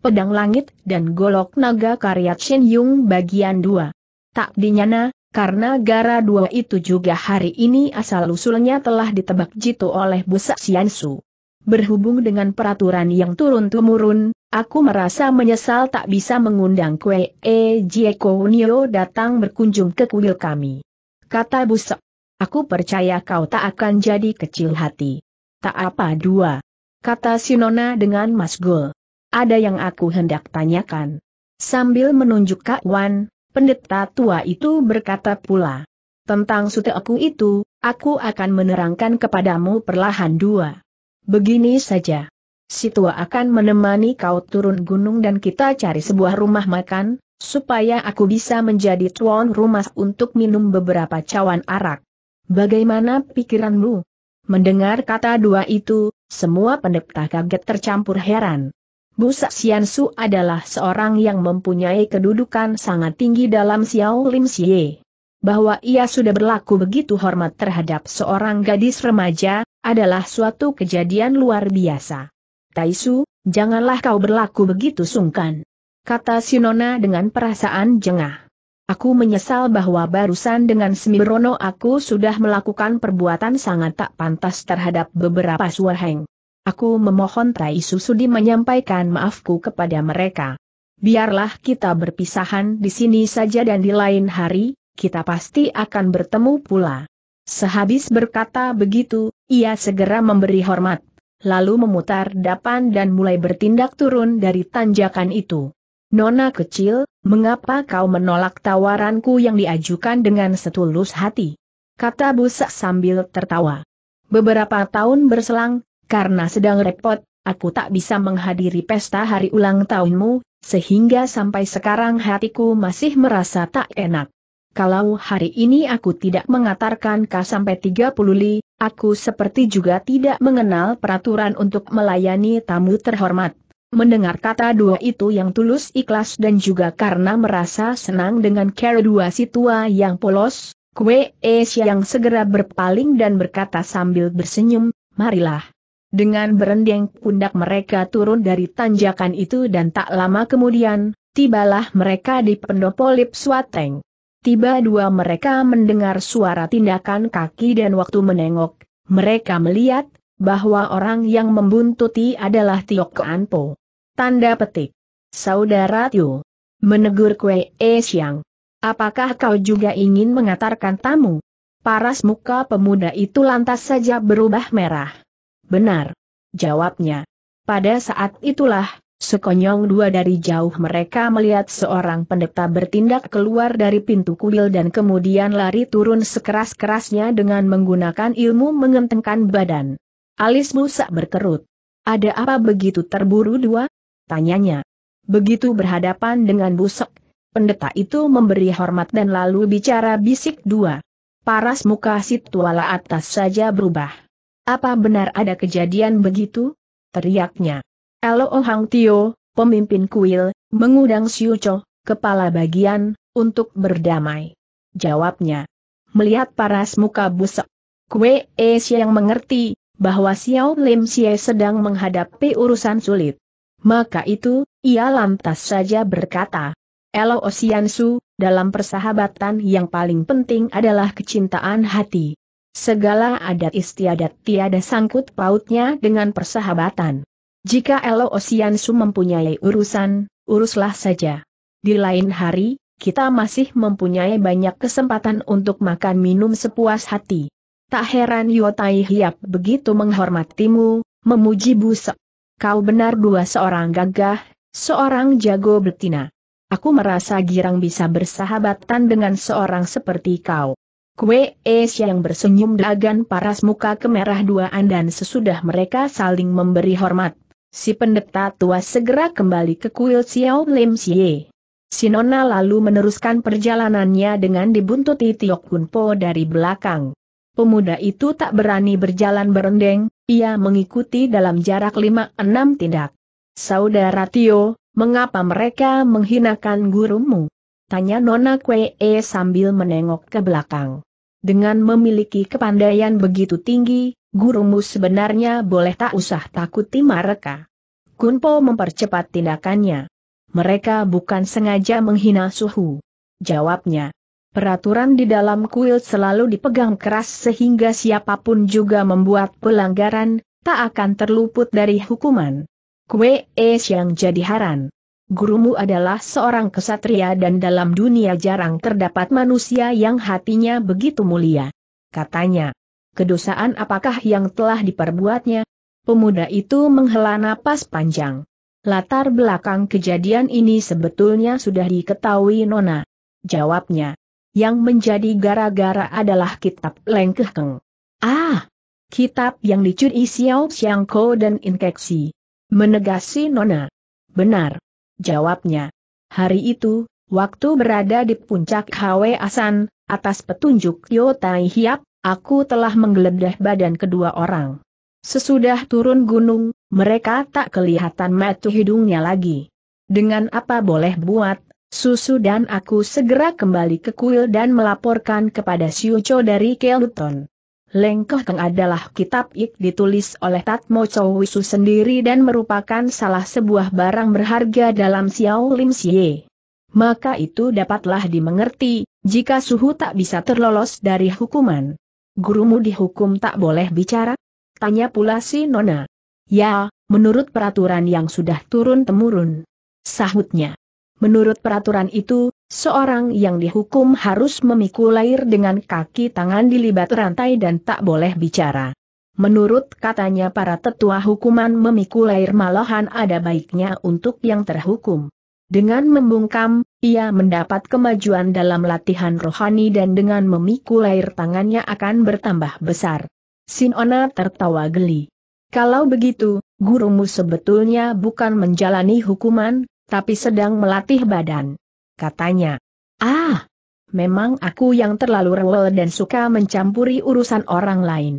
Pedang Langit dan Golok Naga karya Chin Yung bagian 2. Tak dinyana, karena gara dua itu juga hari ini asal-usulnya telah ditebak jitu oleh Busak Siansu. Berhubung dengan peraturan yang turun-temurun, aku merasa menyesal tak bisa mengundang Kue E Jieko Nio datang berkunjung ke kuil kami. Kata Busak. Aku percaya kau tak akan jadi kecil hati. Tak apa dua. Kata Sinona dengan Mas Gul ada yang aku hendak tanyakan. Sambil menunjuk Kak Wan, pendeta tua itu berkata pula. Tentang suteku itu, aku akan menerangkan kepadamu perlahan dua. Begini saja. Si tua akan menemani kau turun gunung dan kita cari sebuah rumah makan, supaya aku bisa menjadi tuan rumah untuk minum beberapa cawan arak. Bagaimana pikiranmu? Mendengar kata dua itu, semua pendeta kaget tercampur heran. Bu Su adalah seorang yang mempunyai kedudukan sangat tinggi dalam Xiao Lim Xie. Bahwa ia sudah berlaku begitu hormat terhadap seorang gadis remaja, adalah suatu kejadian luar biasa. Taisu, janganlah kau berlaku begitu sungkan. Kata Sinona dengan perasaan jengah. Aku menyesal bahwa barusan dengan Semirono aku sudah melakukan perbuatan sangat tak pantas terhadap beberapa suaheng. Aku memohon Tai Susudi menyampaikan maafku kepada mereka. Biarlah kita berpisahan di sini saja dan di lain hari, kita pasti akan bertemu pula. Sehabis berkata begitu, ia segera memberi hormat, lalu memutar dapan dan mulai bertindak turun dari tanjakan itu. Nona kecil, mengapa kau menolak tawaranku yang diajukan dengan setulus hati? Kata busak sambil tertawa. Beberapa tahun berselang, karena sedang repot, aku tak bisa menghadiri pesta hari ulang tahunmu, sehingga sampai sekarang hatiku masih merasa tak enak. Kalau hari ini aku tidak mengatarkan K sampai 30 li, aku seperti juga tidak mengenal peraturan untuk melayani tamu terhormat. Mendengar kata dua itu yang tulus ikhlas dan juga karena merasa senang dengan cara dua si tua yang polos, Kue Es yang segera berpaling dan berkata sambil bersenyum, marilah. Dengan berendeng pundak mereka turun dari tanjakan itu dan tak lama kemudian, tibalah mereka di pendopolip Swateng. Tiba dua mereka mendengar suara tindakan kaki dan waktu menengok, mereka melihat, bahwa orang yang membuntuti adalah Tio Anpo. Tanda petik. Saudara Tio. Menegur Kwe E Siang. Apakah kau juga ingin mengatarkan tamu? Paras muka pemuda itu lantas saja berubah merah. Benar. Jawabnya. Pada saat itulah, sekonyong dua dari jauh mereka melihat seorang pendeta bertindak keluar dari pintu kuil dan kemudian lari turun sekeras-kerasnya dengan menggunakan ilmu mengentengkan badan. Alis Musa berkerut. Ada apa begitu terburu dua? Tanyanya. Begitu berhadapan dengan busuk, pendeta itu memberi hormat dan lalu bicara bisik dua. Paras muka si tuala atas saja berubah. Apa benar ada kejadian begitu? Teriaknya. Elo Hang Tio, pemimpin kuil, mengundang Xiu Cho, kepala bagian, untuk berdamai. Jawabnya. Melihat paras muka busuk. Kue E yang mengerti, bahwa Xiao Lim Sia sedang menghadapi urusan sulit. Maka itu, ia lantas saja berkata. Elo Sian Su, dalam persahabatan yang paling penting adalah kecintaan hati. Segala adat istiadat tiada sangkut pautnya dengan persahabatan. Jika Elo Osiansu mempunyai urusan, uruslah saja. Di lain hari, kita masih mempunyai banyak kesempatan untuk makan minum sepuas hati. Tak heran Yotai Hiap begitu menghormatimu, memuji busa. Kau benar dua seorang gagah, seorang jago betina. Aku merasa girang bisa bersahabatan dengan seorang seperti kau. Kue Es yang bersenyum dagan paras muka kemerah duaan dan sesudah mereka saling memberi hormat. Si pendeta tua segera kembali ke kuil Xiao Lim Xie. Sinona lalu meneruskan perjalanannya dengan dibuntuti Tiok Kun Po dari belakang. Pemuda itu tak berani berjalan berendeng, ia mengikuti dalam jarak lima enam tindak. Saudara Tio, mengapa mereka menghinakan gurumu? Tanya Nona Kwee sambil menengok ke belakang. Dengan memiliki kepandaian begitu tinggi, gurumu sebenarnya boleh tak usah takuti mereka. Kunpo mempercepat tindakannya. Mereka bukan sengaja menghina suhu. Jawabnya. Peraturan di dalam kuil selalu dipegang keras sehingga siapapun juga membuat pelanggaran, tak akan terluput dari hukuman. Kwee Siang yang jadi haran gurumu adalah seorang kesatria dan dalam dunia jarang terdapat manusia yang hatinya begitu mulia. Katanya, kedosaan apakah yang telah diperbuatnya? Pemuda itu menghela napas panjang. Latar belakang kejadian ini sebetulnya sudah diketahui Nona. Jawabnya, yang menjadi gara-gara adalah kitab Lengkehkeng. Ah, kitab yang dicuri Xiao Xiangko dan Inkeksi. Menegasi Nona. Benar jawabnya. Hari itu, waktu berada di puncak Hwe Asan, atas petunjuk Yo Tai Hiap, aku telah menggeledah badan kedua orang. Sesudah turun gunung, mereka tak kelihatan metu hidungnya lagi. Dengan apa boleh buat, Susu dan aku segera kembali ke kuil dan melaporkan kepada Siucho dari Kelton. Lengkoh Keng adalah kitab ik ditulis oleh Tatmo Chow Wisu sendiri dan merupakan salah sebuah barang berharga dalam Xiao Lim Xie. Maka itu dapatlah dimengerti, jika suhu tak bisa terlolos dari hukuman. Gurumu dihukum tak boleh bicara? Tanya pula si Nona. Ya, menurut peraturan yang sudah turun-temurun. Sahutnya. Menurut peraturan itu, Seorang yang dihukum harus memikul air dengan kaki tangan dilibat rantai dan tak boleh bicara. Menurut katanya para tetua hukuman memikul air malahan ada baiknya untuk yang terhukum. Dengan membungkam, ia mendapat kemajuan dalam latihan rohani dan dengan memikul air tangannya akan bertambah besar. Sinona tertawa geli. Kalau begitu, gurumu sebetulnya bukan menjalani hukuman, tapi sedang melatih badan katanya. Ah, memang aku yang terlalu rewel dan suka mencampuri urusan orang lain.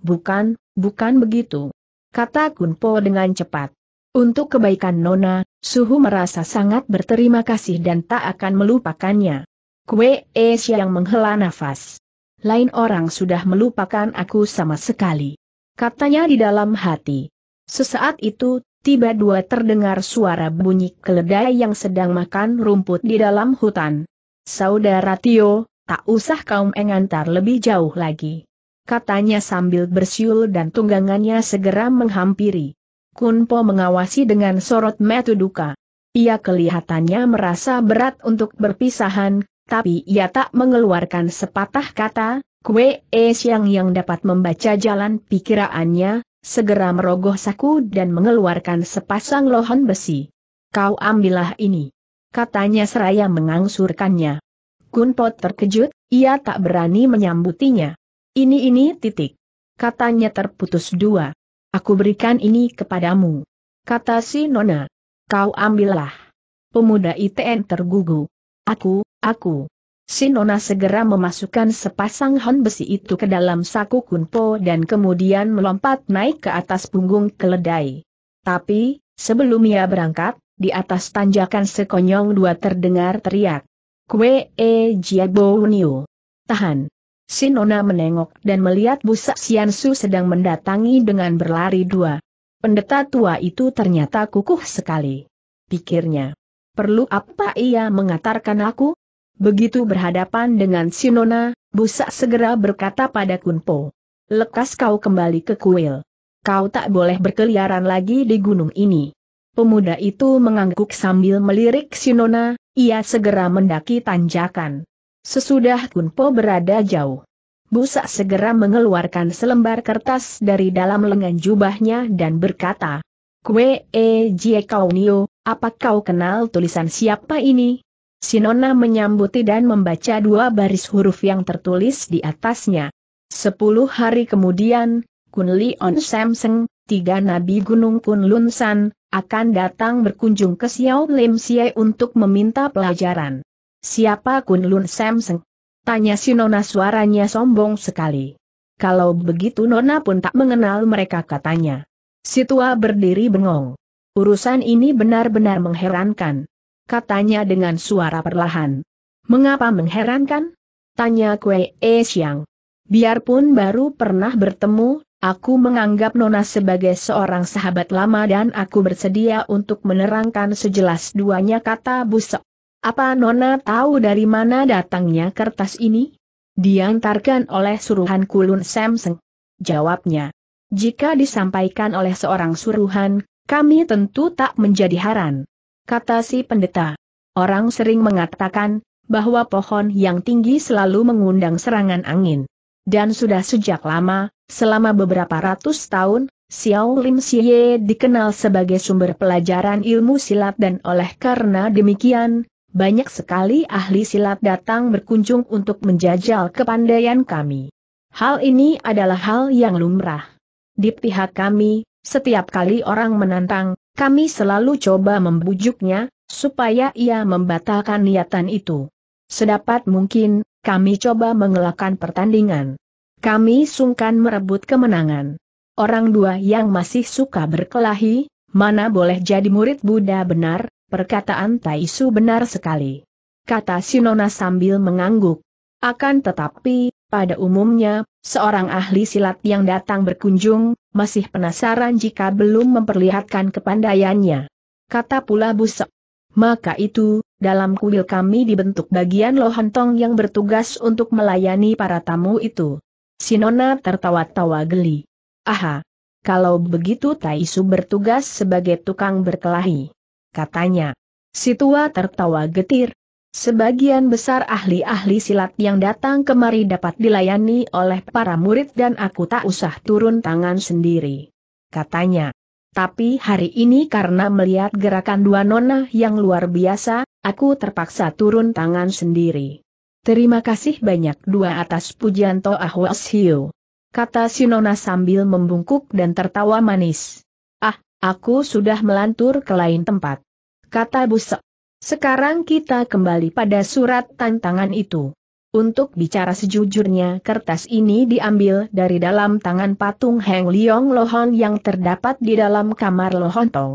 Bukan, bukan begitu. Kata Kunpo dengan cepat. Untuk kebaikan Nona, Suhu merasa sangat berterima kasih dan tak akan melupakannya. Kue Es yang menghela nafas. Lain orang sudah melupakan aku sama sekali. Katanya di dalam hati. Sesaat itu, tiba dua terdengar suara bunyi keledai yang sedang makan rumput di dalam hutan. Saudara Tio, tak usah kau mengantar lebih jauh lagi. Katanya sambil bersiul dan tunggangannya segera menghampiri. Kunpo mengawasi dengan sorot mata duka. Ia kelihatannya merasa berat untuk berpisahan, tapi ia tak mengeluarkan sepatah kata, Kue Es yang yang dapat membaca jalan pikirannya, segera merogoh saku dan mengeluarkan sepasang lohon besi. Kau ambillah ini. Katanya seraya mengangsurkannya. Kunpo terkejut, ia tak berani menyambutinya. Ini ini titik. Katanya terputus dua. Aku berikan ini kepadamu. Kata si Nona. Kau ambillah. Pemuda ITN tergugu. Aku, aku. Sinona segera memasukkan sepasang hon besi itu ke dalam saku kunpo dan kemudian melompat naik ke atas punggung keledai. Tapi, sebelum ia berangkat, di atas tanjakan sekonyong dua terdengar teriak. Kue e Bo niu. Tahan. Sinona menengok dan melihat busak Siansu sedang mendatangi dengan berlari dua. Pendeta tua itu ternyata kukuh sekali. Pikirnya. Perlu apa ia mengatarkan aku? Begitu berhadapan dengan Sinona, Busak segera berkata pada Kunpo. Lekas kau kembali ke kuil. Kau tak boleh berkeliaran lagi di gunung ini. Pemuda itu mengangguk sambil melirik Sinona, ia segera mendaki tanjakan. Sesudah Kunpo berada jauh. Busak segera mengeluarkan selembar kertas dari dalam lengan jubahnya dan berkata, Kue e jie kau nio, apa kau kenal tulisan siapa ini? Sinona menyambuti dan membaca dua baris huruf yang tertulis di atasnya. Sepuluh hari kemudian, Kunli On Samseng, tiga nabi gunung Kunlun San, akan datang berkunjung ke Xiao Lim Xie untuk meminta pelajaran. Siapa Kunlun Samseng? Tanya Sinona suaranya sombong sekali. Kalau begitu Nona pun tak mengenal mereka katanya. Situa berdiri bengong. Urusan ini benar-benar mengherankan katanya dengan suara perlahan. Mengapa mengherankan? Tanya Kue E Xiang. Biarpun baru pernah bertemu, aku menganggap Nona sebagai seorang sahabat lama dan aku bersedia untuk menerangkan sejelas duanya kata Busok. Apa Nona tahu dari mana datangnya kertas ini? Diantarkan oleh suruhan Kulun Samseng. Jawabnya. Jika disampaikan oleh seorang suruhan, kami tentu tak menjadi haran kata si pendeta. Orang sering mengatakan, bahwa pohon yang tinggi selalu mengundang serangan angin. Dan sudah sejak lama, selama beberapa ratus tahun, Xiao Lim Xie dikenal sebagai sumber pelajaran ilmu silat dan oleh karena demikian, banyak sekali ahli silat datang berkunjung untuk menjajal kepandaian kami. Hal ini adalah hal yang lumrah. Di pihak kami, setiap kali orang menantang, kami selalu coba membujuknya, supaya ia membatalkan niatan itu. Sedapat mungkin, kami coba mengelakkan pertandingan. Kami sungkan merebut kemenangan. Orang dua yang masih suka berkelahi, mana boleh jadi murid Buddha benar, perkataan Taisu benar sekali. Kata Sinona sambil mengangguk. Akan tetapi, pada umumnya, seorang ahli silat yang datang berkunjung, masih penasaran jika belum memperlihatkan kepandaiannya. Kata pula busuk. Maka itu, dalam kuil kami dibentuk bagian lohantong yang bertugas untuk melayani para tamu itu. Sinona tertawa-tawa geli. Aha! Kalau begitu Taisu bertugas sebagai tukang berkelahi. Katanya. Si tua tertawa getir, Sebagian besar ahli-ahli silat yang datang kemari dapat dilayani oleh para murid dan aku tak usah turun tangan sendiri. Katanya. Tapi hari ini karena melihat gerakan dua nona yang luar biasa, aku terpaksa turun tangan sendiri. Terima kasih banyak dua atas pujian Toah hiu, Kata si nona sambil membungkuk dan tertawa manis. Ah, aku sudah melantur ke lain tempat. Kata Busek. Sekarang kita kembali pada surat tantangan itu. Untuk bicara sejujurnya kertas ini diambil dari dalam tangan patung Heng Liong Lohon yang terdapat di dalam kamar Lohon Tong.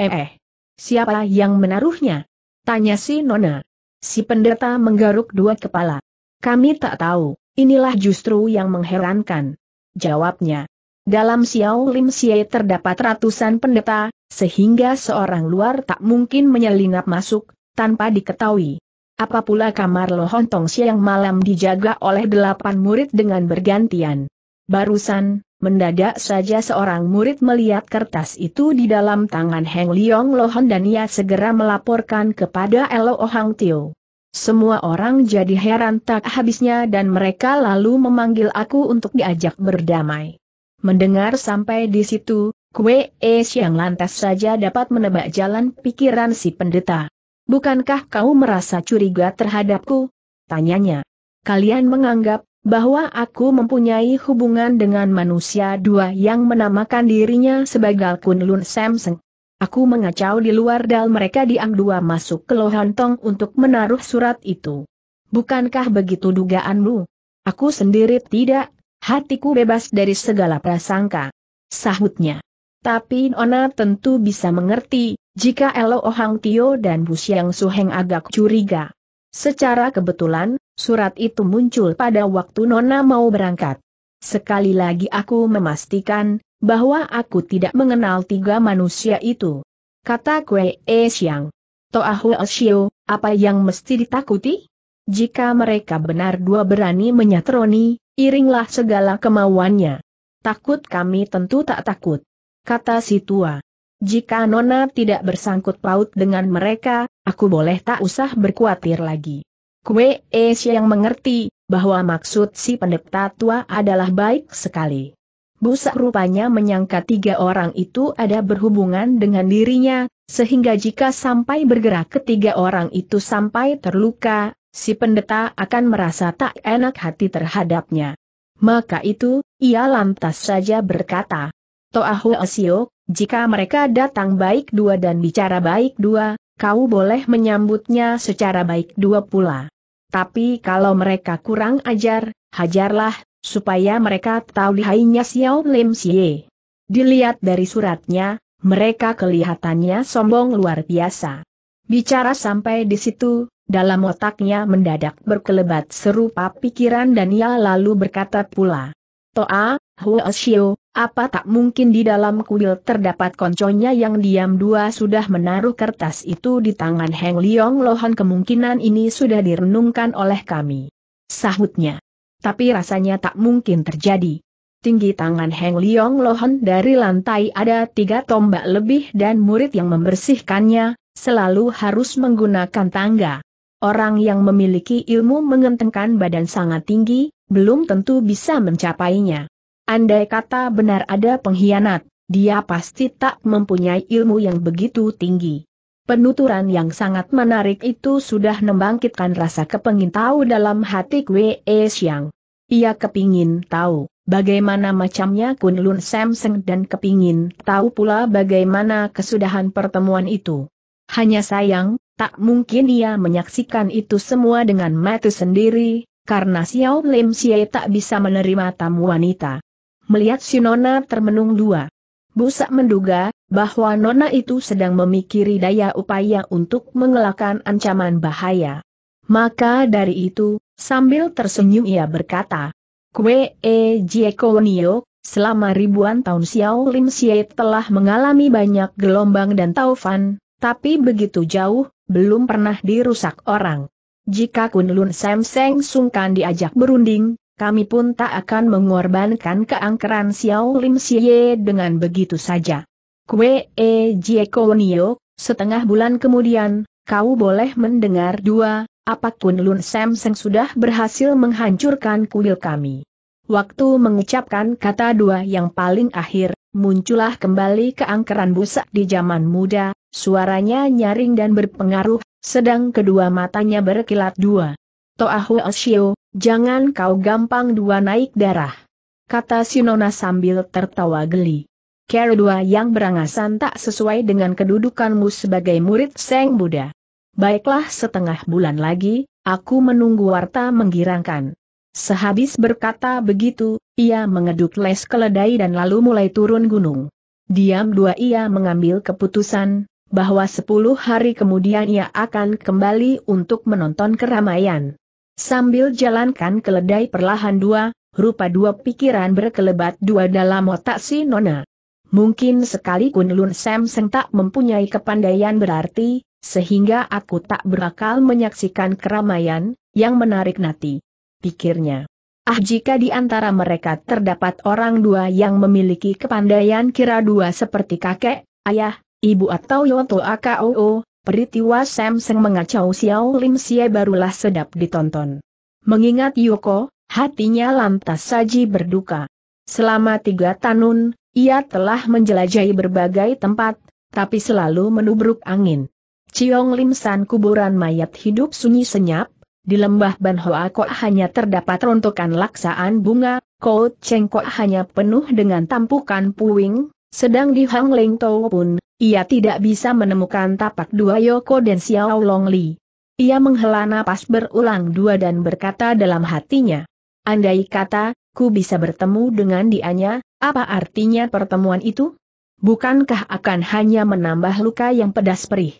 Eh, eh, siapa yang menaruhnya? Tanya si Nona. Si pendeta menggaruk dua kepala. Kami tak tahu, inilah justru yang mengherankan. Jawabnya. Dalam Xiao Lim Xie terdapat ratusan pendeta, sehingga seorang luar tak mungkin menyelinap masuk, tanpa diketahui. Apa pula kamar Lohontong siang malam dijaga oleh delapan murid dengan bergantian. Barusan, mendadak saja seorang murid melihat kertas itu di dalam tangan Heng Leong Lohon dan ia segera melaporkan kepada Elo Ohang Tio. Semua orang jadi heran tak habisnya dan mereka lalu memanggil aku untuk diajak berdamai. Mendengar sampai di situ, Kue es yang lantas saja dapat menebak jalan pikiran si pendeta. Bukankah kau merasa curiga terhadapku? Tanyanya. Kalian menganggap bahwa aku mempunyai hubungan dengan manusia dua yang menamakan dirinya sebagai Kunlun Samseng. Aku mengacau di luar dal mereka diang dua masuk ke lohontong untuk menaruh surat itu. Bukankah begitu dugaanmu? Aku sendiri tidak, hatiku bebas dari segala prasangka. Sahutnya. Tapi Nona tentu bisa mengerti, jika Elo Ohang Tio dan Bu Siang Suheng agak curiga. Secara kebetulan, surat itu muncul pada waktu Nona mau berangkat. Sekali lagi aku memastikan, bahwa aku tidak mengenal tiga manusia itu. Kata Kue E Siang. Toahu Asio, apa yang mesti ditakuti? Jika mereka benar dua berani menyatroni, iringlah segala kemauannya. Takut kami tentu tak takut kata si tua. Jika Nona tidak bersangkut paut dengan mereka, aku boleh tak usah berkuatir lagi. Kue Es yang mengerti, bahwa maksud si pendeta tua adalah baik sekali. Busak rupanya menyangka tiga orang itu ada berhubungan dengan dirinya, sehingga jika sampai bergerak ketiga orang itu sampai terluka, si pendeta akan merasa tak enak hati terhadapnya. Maka itu, ia lantas saja berkata, Toahu Asio, jika mereka datang baik dua dan bicara baik dua, kau boleh menyambutnya secara baik dua pula. Tapi kalau mereka kurang ajar, hajarlah, supaya mereka tahu lihainya Xiao Lim Xie. Dilihat dari suratnya, mereka kelihatannya sombong luar biasa. Bicara sampai di situ, dalam otaknya mendadak berkelebat serupa pikiran dan ia lalu berkata pula. Toa, Hua Xiu, apa tak mungkin di dalam kuil terdapat konconya yang diam dua sudah menaruh kertas itu di tangan Heng Liong Lohan kemungkinan ini sudah direnungkan oleh kami. Sahutnya. Tapi rasanya tak mungkin terjadi. Tinggi tangan Heng Liong Lohan dari lantai ada tiga tombak lebih dan murid yang membersihkannya, selalu harus menggunakan tangga. Orang yang memiliki ilmu mengentengkan badan sangat tinggi, belum tentu bisa mencapainya. Andai kata benar ada pengkhianat, dia pasti tak mempunyai ilmu yang begitu tinggi. Penuturan yang sangat menarik itu sudah membangkitkan rasa kepengin tahu dalam hati Kwe e Xiang. Ia kepingin tahu bagaimana macamnya Kun Lun Samseng dan kepingin tahu pula bagaimana kesudahan pertemuan itu. Hanya sayang, tak mungkin ia menyaksikan itu semua dengan mata sendiri, karena Xiao Lim Xie tak bisa menerima tamu wanita melihat si Nona termenung dua. Busak menduga, bahwa Nona itu sedang memikiri daya upaya untuk mengelakkan ancaman bahaya. Maka dari itu, sambil tersenyum ia berkata, Kue e jiekonio, selama ribuan tahun Xiao Lim Xie telah mengalami banyak gelombang dan taufan, tapi begitu jauh, belum pernah dirusak orang. Jika Kunlun Sam Seng sungkan diajak berunding, kami pun tak akan mengorbankan keangkeran Xiao Lim Xie dengan begitu saja. Kue E Jie setengah bulan kemudian, kau boleh mendengar dua, Apapun Lun Sam Seng sudah berhasil menghancurkan kuil kami. Waktu mengucapkan kata dua yang paling akhir, muncullah kembali keangkeran busa di zaman muda, suaranya nyaring dan berpengaruh, sedang kedua matanya berkilat dua. Toahu Asio, jangan kau gampang dua naik darah. Kata Sinona sambil tertawa geli. Kedua yang berangasan tak sesuai dengan kedudukanmu sebagai murid Seng Buddha. Baiklah setengah bulan lagi, aku menunggu warta menggirangkan. Sehabis berkata begitu, ia mengeduk les keledai dan lalu mulai turun gunung. Diam dua ia mengambil keputusan, bahwa sepuluh hari kemudian ia akan kembali untuk menonton keramaian. Sambil jalankan keledai perlahan dua, rupa dua pikiran berkelebat dua dalam otak si Nona. Mungkin sekali Lun Sam Seng tak mempunyai kepandaian berarti, sehingga aku tak berakal menyaksikan keramaian, yang menarik nanti. Pikirnya. Ah jika di antara mereka terdapat orang dua yang memiliki kepandaian kira dua seperti kakek, ayah, ibu atau yoto Akoo, Peritiwa Samseng mengacau Xiao Lim Xie barulah sedap ditonton. Mengingat Yoko, hatinya lantas saji berduka. Selama tiga tahun, ia telah menjelajahi berbagai tempat, tapi selalu menubruk angin. Ciong Lim San kuburan mayat hidup sunyi senyap, di lembah Ban Hoa Kok hanya terdapat rontokan laksaan bunga, Kau Cheng Kok hanya penuh dengan tampukan puing, sedang di Hang Leng Tau pun, ia tidak bisa menemukan tapak dua Yoko dan Xiao Longli. Ia menghela napas berulang dua dan berkata dalam hatinya. Andai kata, ku bisa bertemu dengan dianya, apa artinya pertemuan itu? Bukankah akan hanya menambah luka yang pedas perih?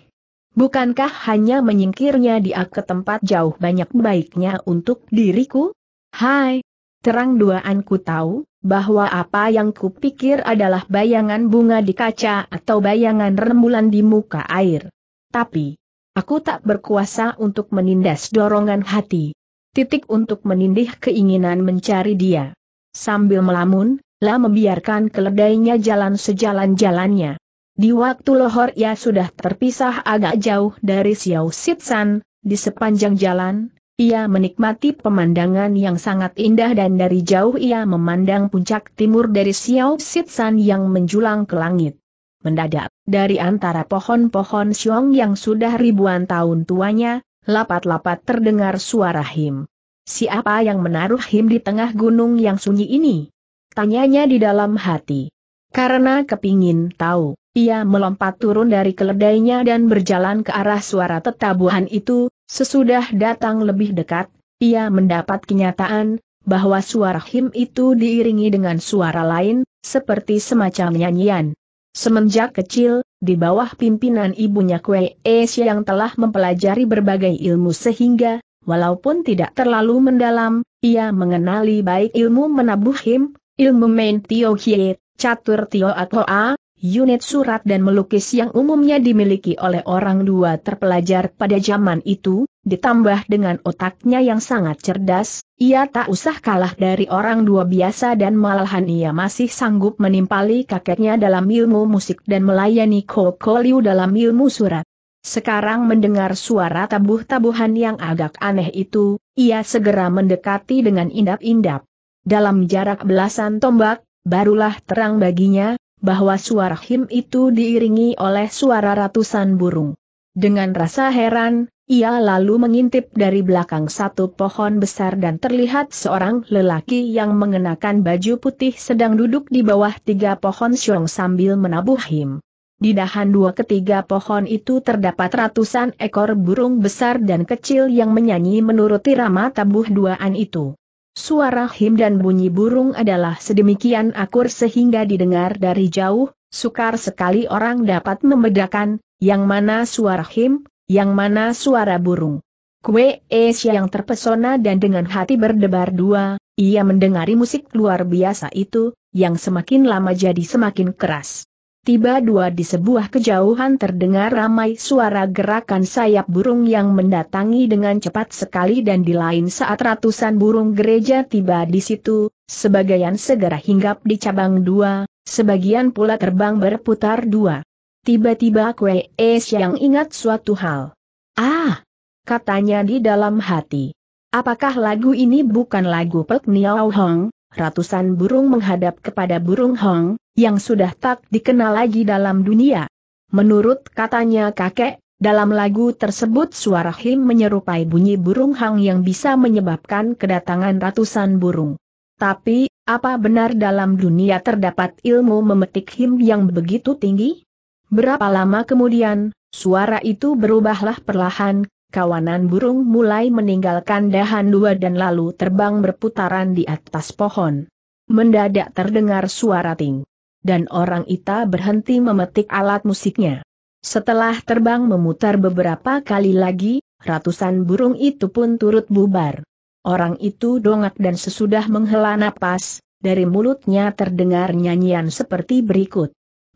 Bukankah hanya menyingkirnya dia ke tempat jauh banyak baiknya untuk diriku? Hai, terang duaanku tahu, bahwa apa yang kupikir adalah bayangan bunga di kaca atau bayangan rembulan di muka air. Tapi, aku tak berkuasa untuk menindas dorongan hati. Titik untuk menindih keinginan mencari dia. Sambil melamun, lah membiarkan keledainya jalan sejalan-jalannya. Di waktu lohor ia sudah terpisah agak jauh dari Xiao Sitsan, di sepanjang jalan, ia menikmati pemandangan yang sangat indah dan dari jauh ia memandang puncak timur dari Xiao Sitsan yang menjulang ke langit. Mendadak, dari antara pohon-pohon Xiong yang sudah ribuan tahun tuanya, lapat-lapat terdengar suara him. Siapa yang menaruh him di tengah gunung yang sunyi ini? Tanyanya di dalam hati. Karena kepingin tahu, ia melompat turun dari keledainya dan berjalan ke arah suara tetabuhan itu, Sesudah datang lebih dekat, ia mendapat kenyataan bahwa suara him itu diiringi dengan suara lain, seperti semacam nyanyian. Semenjak kecil, di bawah pimpinan ibunya Kwee Es yang telah mempelajari berbagai ilmu sehingga, walaupun tidak terlalu mendalam, ia mengenali baik ilmu menabuh him, ilmu main tio hie, catur tio atoa, unit surat dan melukis yang umumnya dimiliki oleh orang dua terpelajar pada zaman itu, ditambah dengan otaknya yang sangat cerdas, ia tak usah kalah dari orang dua biasa dan malahan ia masih sanggup menimpali kakeknya dalam ilmu musik dan melayani Koko Liu dalam ilmu surat. Sekarang mendengar suara tabuh-tabuhan yang agak aneh itu, ia segera mendekati dengan indap-indap. Dalam jarak belasan tombak, barulah terang baginya, bahwa suara him itu diiringi oleh suara ratusan burung. Dengan rasa heran, ia lalu mengintip dari belakang satu pohon besar dan terlihat seorang lelaki yang mengenakan baju putih sedang duduk di bawah tiga pohon syong sambil menabuh him. Di dahan dua ketiga pohon itu terdapat ratusan ekor burung besar dan kecil yang menyanyi menuruti rama tabuh duaan itu. Suara him dan bunyi burung adalah sedemikian akur sehingga didengar dari jauh, sukar sekali orang dapat membedakan, yang mana suara him, yang mana suara burung. Kue es yang terpesona dan dengan hati berdebar dua, ia mendengari musik luar biasa itu, yang semakin lama jadi semakin keras. Tiba dua di sebuah kejauhan terdengar ramai suara gerakan sayap burung yang mendatangi dengan cepat sekali dan di lain saat ratusan burung gereja tiba di situ, sebagian segera hinggap di cabang dua, sebagian pula terbang berputar dua. Tiba-tiba Kwe Es yang ingat suatu hal. Ah! Katanya di dalam hati. Apakah lagu ini bukan lagu Pek Niao Hong? ratusan burung menghadap kepada burung Hong, yang sudah tak dikenal lagi dalam dunia. Menurut katanya kakek, dalam lagu tersebut suara Him menyerupai bunyi burung Hong yang bisa menyebabkan kedatangan ratusan burung. Tapi, apa benar dalam dunia terdapat ilmu memetik Him yang begitu tinggi? Berapa lama kemudian, suara itu berubahlah perlahan, kawanan burung mulai meninggalkan dahan dua dan lalu terbang berputaran di atas pohon. Mendadak terdengar suara ting. Dan orang Ita berhenti memetik alat musiknya. Setelah terbang memutar beberapa kali lagi, ratusan burung itu pun turut bubar. Orang itu dongak dan sesudah menghela napas, dari mulutnya terdengar nyanyian seperti berikut.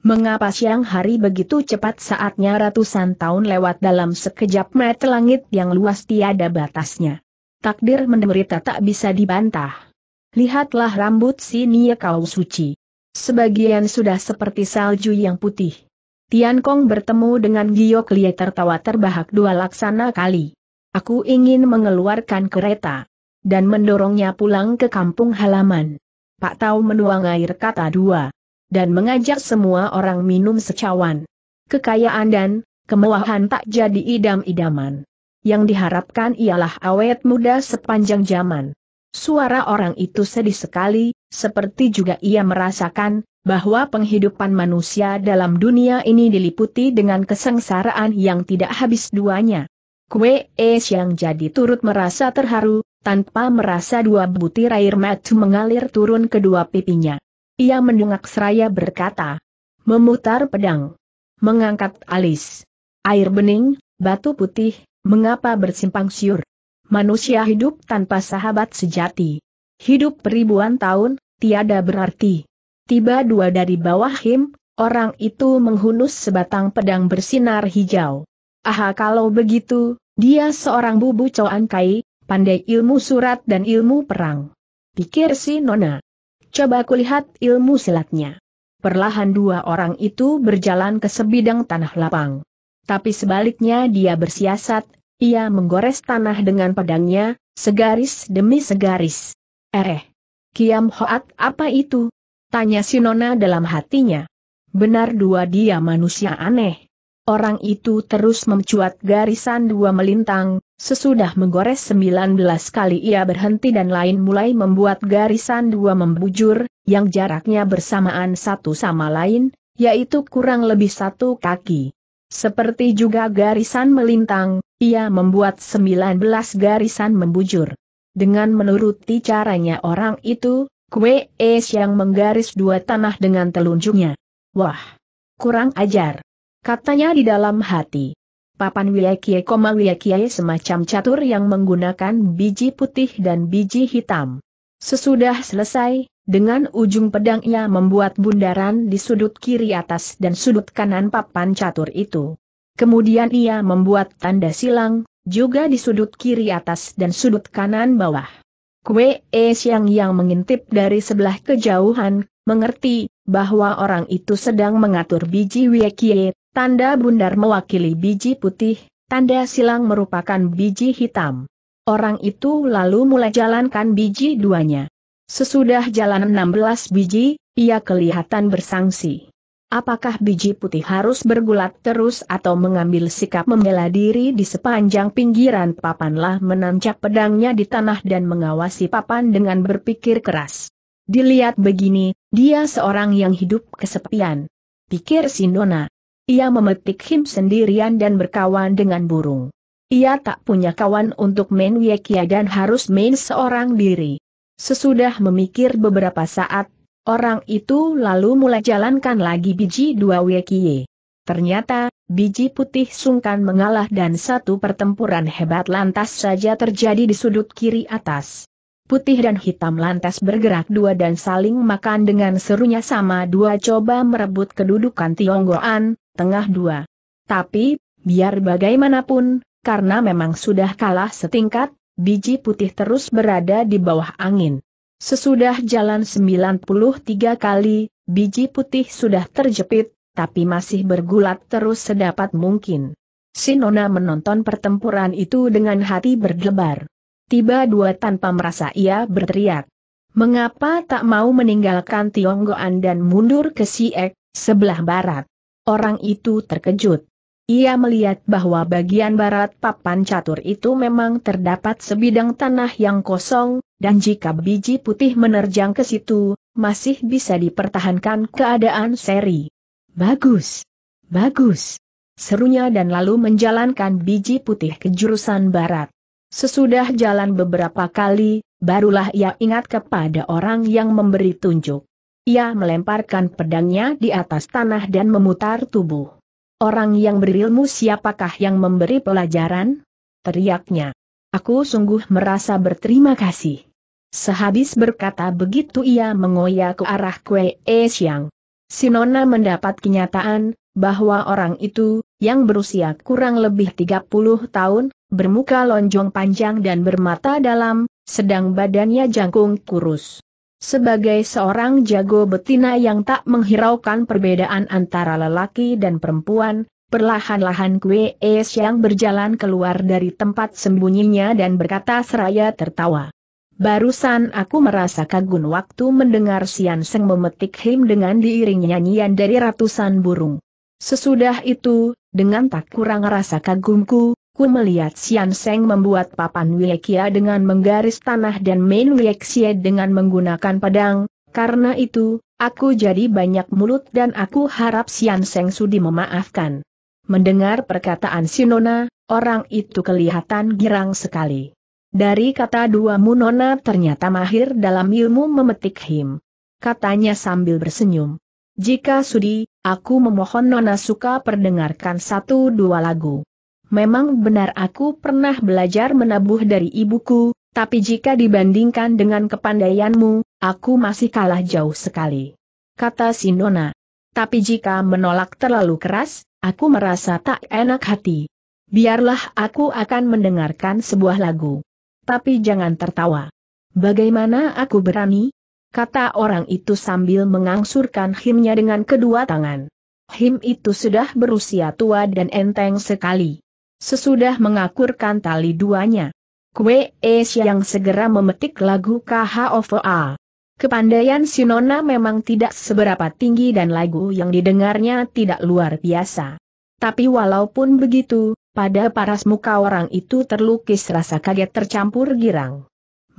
Mengapa siang hari begitu cepat saatnya ratusan tahun lewat dalam sekejap mata langit yang luas tiada batasnya? Takdir menderita tak bisa dibantah. Lihatlah rambut si Nia kau suci. Sebagian sudah seperti salju yang putih. Tian Kong bertemu dengan Gio Klie tertawa terbahak dua laksana kali. Aku ingin mengeluarkan kereta. Dan mendorongnya pulang ke kampung halaman. Pak tahu menuang air kata dua dan mengajak semua orang minum secawan. Kekayaan dan kemewahan tak jadi idam-idaman. Yang diharapkan ialah awet muda sepanjang zaman. Suara orang itu sedih sekali, seperti juga ia merasakan, bahwa penghidupan manusia dalam dunia ini diliputi dengan kesengsaraan yang tidak habis duanya. Kue Es yang jadi turut merasa terharu, tanpa merasa dua butir air mata mengalir turun kedua pipinya. Ia mendengak seraya berkata. Memutar pedang. Mengangkat alis. Air bening, batu putih, mengapa bersimpang siur? Manusia hidup tanpa sahabat sejati. Hidup ribuan tahun, tiada berarti. Tiba dua dari bawah him, orang itu menghunus sebatang pedang bersinar hijau. Aha kalau begitu, dia seorang bubu coan kai, pandai ilmu surat dan ilmu perang. Pikir si Nona. Coba aku lihat ilmu silatnya. Perlahan dua orang itu berjalan ke sebidang tanah lapang. Tapi sebaliknya dia bersiasat, ia menggores tanah dengan pedangnya, segaris demi segaris. Eh, Kiam Hoat apa itu? Tanya Sinona dalam hatinya. Benar dua dia manusia aneh. Orang itu terus memcuat garisan dua melintang, Sesudah menggores 19 kali ia berhenti dan lain mulai membuat garisan dua membujur, yang jaraknya bersamaan satu sama lain, yaitu kurang lebih satu kaki. Seperti juga garisan melintang, ia membuat 19 garisan membujur. Dengan menuruti caranya orang itu, kue es yang menggaris dua tanah dengan telunjuknya. Wah! Kurang ajar! Katanya di dalam hati. Papan Wiyakie, Wiyakie semacam catur yang menggunakan biji putih dan biji hitam. Sesudah selesai, dengan ujung pedang ia membuat bundaran di sudut kiri atas dan sudut kanan papan catur itu. Kemudian ia membuat tanda silang, juga di sudut kiri atas dan sudut kanan bawah. Kue es Siang yang mengintip dari sebelah kejauhan, mengerti bahwa orang itu sedang mengatur biji Wiyakie, Tanda bundar mewakili biji putih, tanda silang merupakan biji hitam. Orang itu lalu mulai jalankan biji duanya. Sesudah jalan 16 biji, ia kelihatan bersangsi. Apakah biji putih harus bergulat terus atau mengambil sikap membela diri di sepanjang pinggiran papanlah menancap pedangnya di tanah dan mengawasi papan dengan berpikir keras. Dilihat begini, dia seorang yang hidup kesepian. Pikir Sindona. Ia memetik him sendirian dan berkawan dengan burung. Ia tak punya kawan untuk main Yekia dan harus main seorang diri. Sesudah memikir beberapa saat, orang itu lalu mulai jalankan lagi biji dua Yekie. Ternyata, biji putih sungkan mengalah dan satu pertempuran hebat lantas saja terjadi di sudut kiri atas putih dan hitam lantas bergerak dua dan saling makan dengan serunya sama dua coba merebut kedudukan Tionggoan, tengah dua. Tapi, biar bagaimanapun, karena memang sudah kalah setingkat, biji putih terus berada di bawah angin. Sesudah jalan 93 kali, biji putih sudah terjepit, tapi masih bergulat terus sedapat mungkin. Sinona menonton pertempuran itu dengan hati berdebar tiba dua tanpa merasa ia berteriak. Mengapa tak mau meninggalkan Tionggoan dan mundur ke Siek, sebelah barat? Orang itu terkejut. Ia melihat bahwa bagian barat papan catur itu memang terdapat sebidang tanah yang kosong, dan jika biji putih menerjang ke situ, masih bisa dipertahankan keadaan seri. Bagus! Bagus! Serunya dan lalu menjalankan biji putih ke jurusan barat. Sesudah jalan beberapa kali, barulah ia ingat kepada orang yang memberi tunjuk. Ia melemparkan pedangnya di atas tanah dan memutar tubuh. Orang yang berilmu siapakah yang memberi pelajaran? Teriaknya. Aku sungguh merasa berterima kasih. Sehabis berkata begitu ia mengoyak ke arah Kue E Siang. Sinona mendapat kenyataan, bahwa orang itu, yang berusia kurang lebih 30 tahun, bermuka lonjong panjang dan bermata dalam, sedang badannya jangkung kurus. Sebagai seorang jago betina yang tak menghiraukan perbedaan antara lelaki dan perempuan, perlahan-lahan Kue Es yang berjalan keluar dari tempat sembunyinya dan berkata seraya tertawa. Barusan aku merasa kagum waktu mendengar Sian Seng memetik him dengan diiringi nyanyian dari ratusan burung. Sesudah itu, dengan tak kurang rasa kagumku, ku melihat Sian Seng membuat papan Wiekia dengan menggaris tanah dan main Wiekia dengan menggunakan pedang, karena itu, aku jadi banyak mulut dan aku harap Sian Seng sudi memaafkan. Mendengar perkataan Sinona, orang itu kelihatan girang sekali. Dari kata dua Munona ternyata mahir dalam ilmu memetik him. Katanya sambil bersenyum. Jika sudi, Aku memohon Nona suka perdengarkan satu dua lagu. Memang benar aku pernah belajar menabuh dari ibuku, tapi jika dibandingkan dengan kepandaianmu, aku masih kalah jauh sekali. Kata si Nona. Tapi jika menolak terlalu keras, aku merasa tak enak hati. Biarlah aku akan mendengarkan sebuah lagu. Tapi jangan tertawa. Bagaimana aku berani? kata orang itu sambil mengangsurkan himnya dengan kedua tangan. Him itu sudah berusia tua dan enteng sekali. Sesudah mengakurkan tali duanya, Kwe Es yang segera memetik lagu KHOVA. Kepandaian Sinona memang tidak seberapa tinggi dan lagu yang didengarnya tidak luar biasa. Tapi walaupun begitu, pada paras muka orang itu terlukis rasa kaget tercampur girang.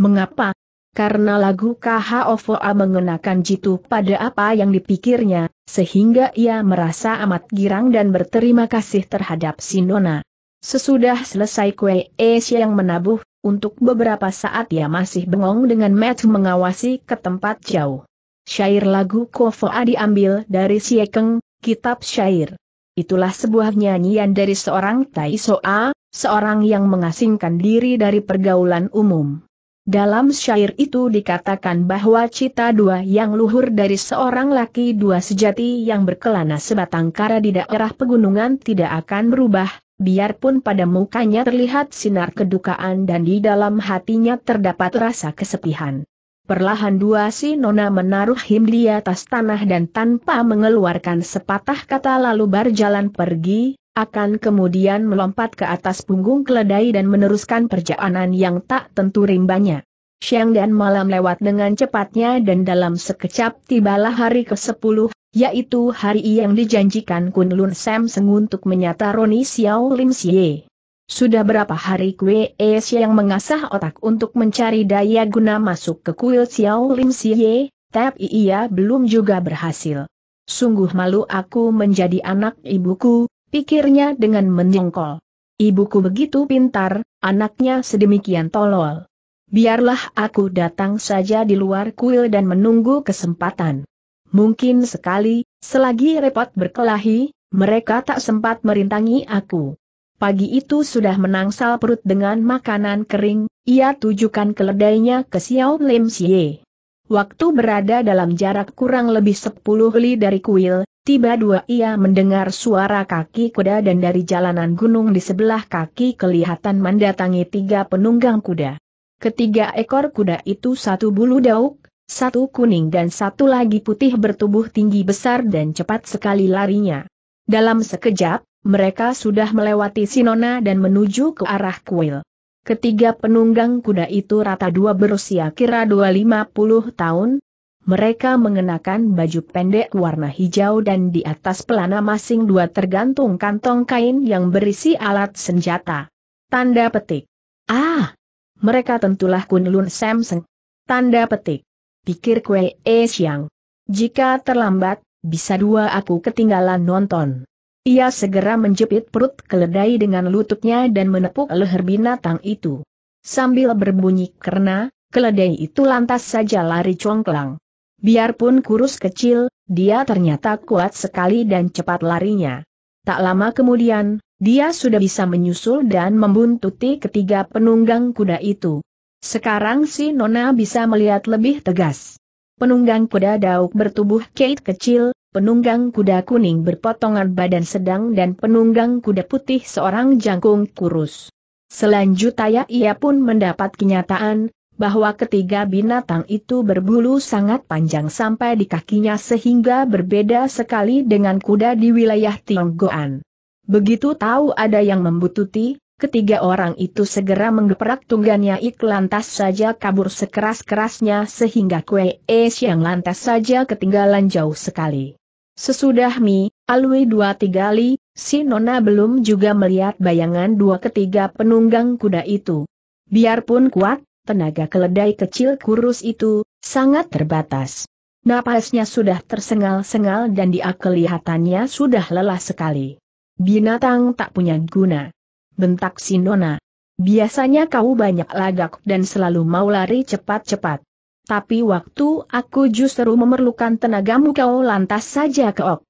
Mengapa, karena lagu Khovoa mengenakan jitu pada apa yang dipikirnya, sehingga ia merasa amat girang dan berterima kasih terhadap Sinona. Sesudah selesai kue es yang menabuh, untuk beberapa saat ia masih bengong dengan Matt mengawasi ke tempat jauh. Syair lagu Khovoa diambil dari Siekeng, kitab syair. Itulah sebuah nyanyian dari seorang Taisoa, seorang yang mengasingkan diri dari pergaulan umum. Dalam syair itu dikatakan bahwa cita dua yang luhur dari seorang laki dua sejati yang berkelana sebatang kara di daerah pegunungan tidak akan berubah, biarpun pada mukanya terlihat sinar kedukaan dan di dalam hatinya terdapat rasa kesepihan. Perlahan dua si nona menaruh him di atas tanah dan tanpa mengeluarkan sepatah kata lalu berjalan pergi, akan kemudian melompat ke atas punggung keledai dan meneruskan perjalanan yang tak tentu rimbanya. Siang dan malam lewat dengan cepatnya dan dalam sekecap tibalah hari ke-10, yaitu hari yang dijanjikan Kun Lun Sam Seng untuk menyata Roni Xiao Lim Xie. Sudah berapa hari Kwe Es yang mengasah otak untuk mencari daya guna masuk ke kuil Xiao Lim Xie, tapi ia belum juga berhasil. Sungguh malu aku menjadi anak ibuku, pikirnya dengan menyongkol. Ibuku begitu pintar, anaknya sedemikian tolol. Biarlah aku datang saja di luar kuil dan menunggu kesempatan. Mungkin sekali, selagi repot berkelahi, mereka tak sempat merintangi aku. Pagi itu sudah menangsal perut dengan makanan kering, ia tujukan keledainya ke Xiao Lim Xie. Waktu berada dalam jarak kurang lebih 10 li dari kuil, tiba dua ia mendengar suara kaki kuda dan dari jalanan gunung di sebelah kaki kelihatan mendatangi tiga penunggang kuda. Ketiga ekor kuda itu satu bulu dauk, satu kuning dan satu lagi putih bertubuh tinggi besar dan cepat sekali larinya. Dalam sekejap, mereka sudah melewati Sinona dan menuju ke arah kuil. Ketiga penunggang kuda itu rata dua berusia kira dua lima puluh tahun. Mereka mengenakan baju pendek warna hijau dan di atas pelana masing dua tergantung kantong kain yang berisi alat senjata. Tanda petik. Ah! Mereka tentulah Kunlun Samsung. Tanda petik. Pikir Kwe E Siang. Jika terlambat, bisa dua aku ketinggalan nonton. Ia segera menjepit perut keledai dengan lututnya dan menepuk leher binatang itu. Sambil berbunyi karena, keledai itu lantas saja lari congklang. Biarpun kurus kecil, dia ternyata kuat sekali dan cepat larinya. Tak lama kemudian, dia sudah bisa menyusul dan membuntuti ketiga penunggang kuda itu. Sekarang si Nona bisa melihat lebih tegas penunggang kuda dauk bertubuh keit kecil, penunggang kuda kuning berpotongan badan sedang dan penunggang kuda putih seorang jangkung kurus. Selanjutnya ia pun mendapat kenyataan, bahwa ketiga binatang itu berbulu sangat panjang sampai di kakinya sehingga berbeda sekali dengan kuda di wilayah Tionggoan. Begitu tahu ada yang membututi, Ketiga orang itu segera menggeprak tunggannya Ik lantas saja kabur sekeras-kerasnya sehingga kue es yang lantas saja ketinggalan jauh sekali. Sesudah Mi, Alwi dua tiga li, si Nona belum juga melihat bayangan dua ketiga penunggang kuda itu. Biarpun kuat, tenaga keledai kecil kurus itu, sangat terbatas. Napasnya sudah tersengal-sengal dan dia kelihatannya sudah lelah sekali. Binatang tak punya guna bentak Sindona. Biasanya kau banyak lagak dan selalu mau lari cepat-cepat. Tapi waktu aku justru memerlukan tenagamu kau lantas saja keok.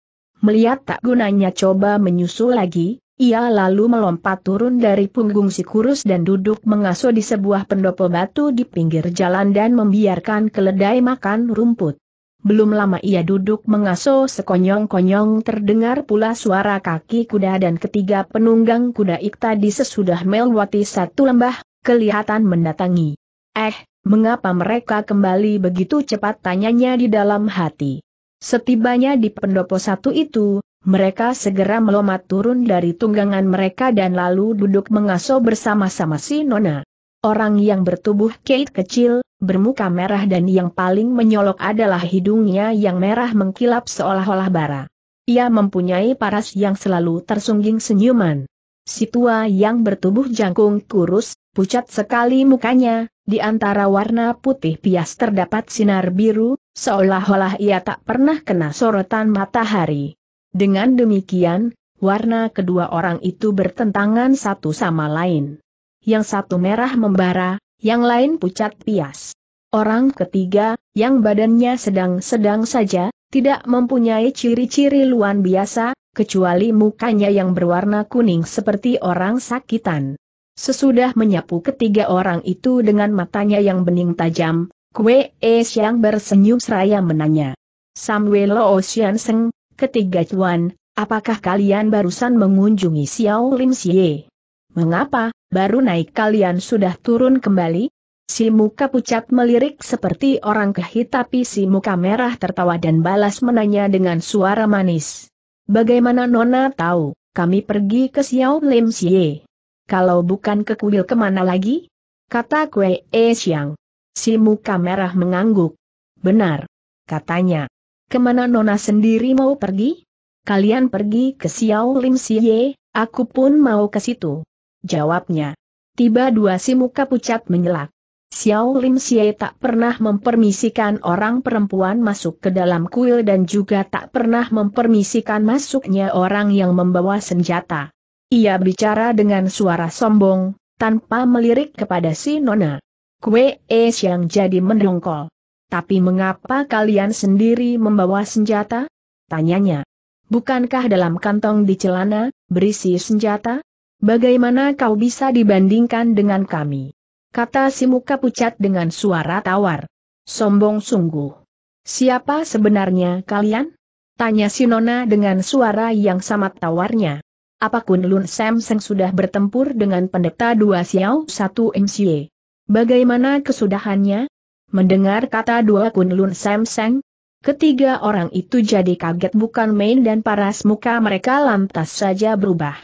Melihat tak gunanya coba menyusul lagi, ia lalu melompat turun dari punggung si kurus dan duduk mengasuh di sebuah pendopo batu di pinggir jalan dan membiarkan keledai makan rumput. Belum lama ia duduk mengaso sekonyong-konyong terdengar pula suara kaki kuda dan ketiga penunggang kuda ikta di sesudah melewati satu lembah, kelihatan mendatangi. Eh, mengapa mereka kembali begitu cepat tanyanya di dalam hati. Setibanya di pendopo satu itu, mereka segera melompat turun dari tunggangan mereka dan lalu duduk mengaso bersama-sama si Nona. Orang yang bertubuh Kate kecil, bermuka merah dan yang paling menyolok adalah hidungnya yang merah mengkilap seolah-olah bara. Ia mempunyai paras yang selalu tersungging senyuman. Si tua yang bertubuh jangkung kurus, pucat sekali mukanya, di antara warna putih pias terdapat sinar biru, seolah-olah ia tak pernah kena sorotan matahari. Dengan demikian, warna kedua orang itu bertentangan satu sama lain. Yang satu merah membara, yang lain pucat pias. Orang ketiga, yang badannya sedang-sedang saja, tidak mempunyai ciri-ciri luan biasa, kecuali mukanya yang berwarna kuning seperti orang sakitan. Sesudah menyapu ketiga orang itu dengan matanya yang bening tajam, Kue Es yang bersenyum seraya menanya. Samuel Ocean Seng, ketiga cuan, apakah kalian barusan mengunjungi Xiao Lim Xie? Mengapa, baru naik kalian sudah turun kembali? Si muka pucat melirik seperti orang kehi tapi si muka merah tertawa dan balas menanya dengan suara manis. Bagaimana Nona tahu, kami pergi ke Xiao Lim Xie? Kalau bukan ke kuil kemana lagi? Kata Kue E Xiang. Si muka merah mengangguk. Benar. Katanya. Kemana Nona sendiri mau pergi? Kalian pergi ke Xiao Lim Xie, aku pun mau ke situ jawabnya. Tiba dua si muka pucat menyelak. Xiao Lim Xie tak pernah mempermisikan orang perempuan masuk ke dalam kuil dan juga tak pernah mempermisikan masuknya orang yang membawa senjata. Ia bicara dengan suara sombong, tanpa melirik kepada si Nona. Kue Es yang jadi mendongkol. Tapi mengapa kalian sendiri membawa senjata? Tanyanya. Bukankah dalam kantong di celana, berisi senjata? Bagaimana kau bisa dibandingkan dengan kami? Kata si muka pucat dengan suara tawar. Sombong sungguh. Siapa sebenarnya kalian? Tanya si Nona dengan suara yang sangat tawarnya. Apa Kun Lun Sam Seng sudah bertempur dengan pendeta dua Xiao satu MCA? Bagaimana kesudahannya? Mendengar kata dua Kun Lun Sam Seng, Ketiga orang itu jadi kaget bukan main dan paras muka mereka lantas saja berubah.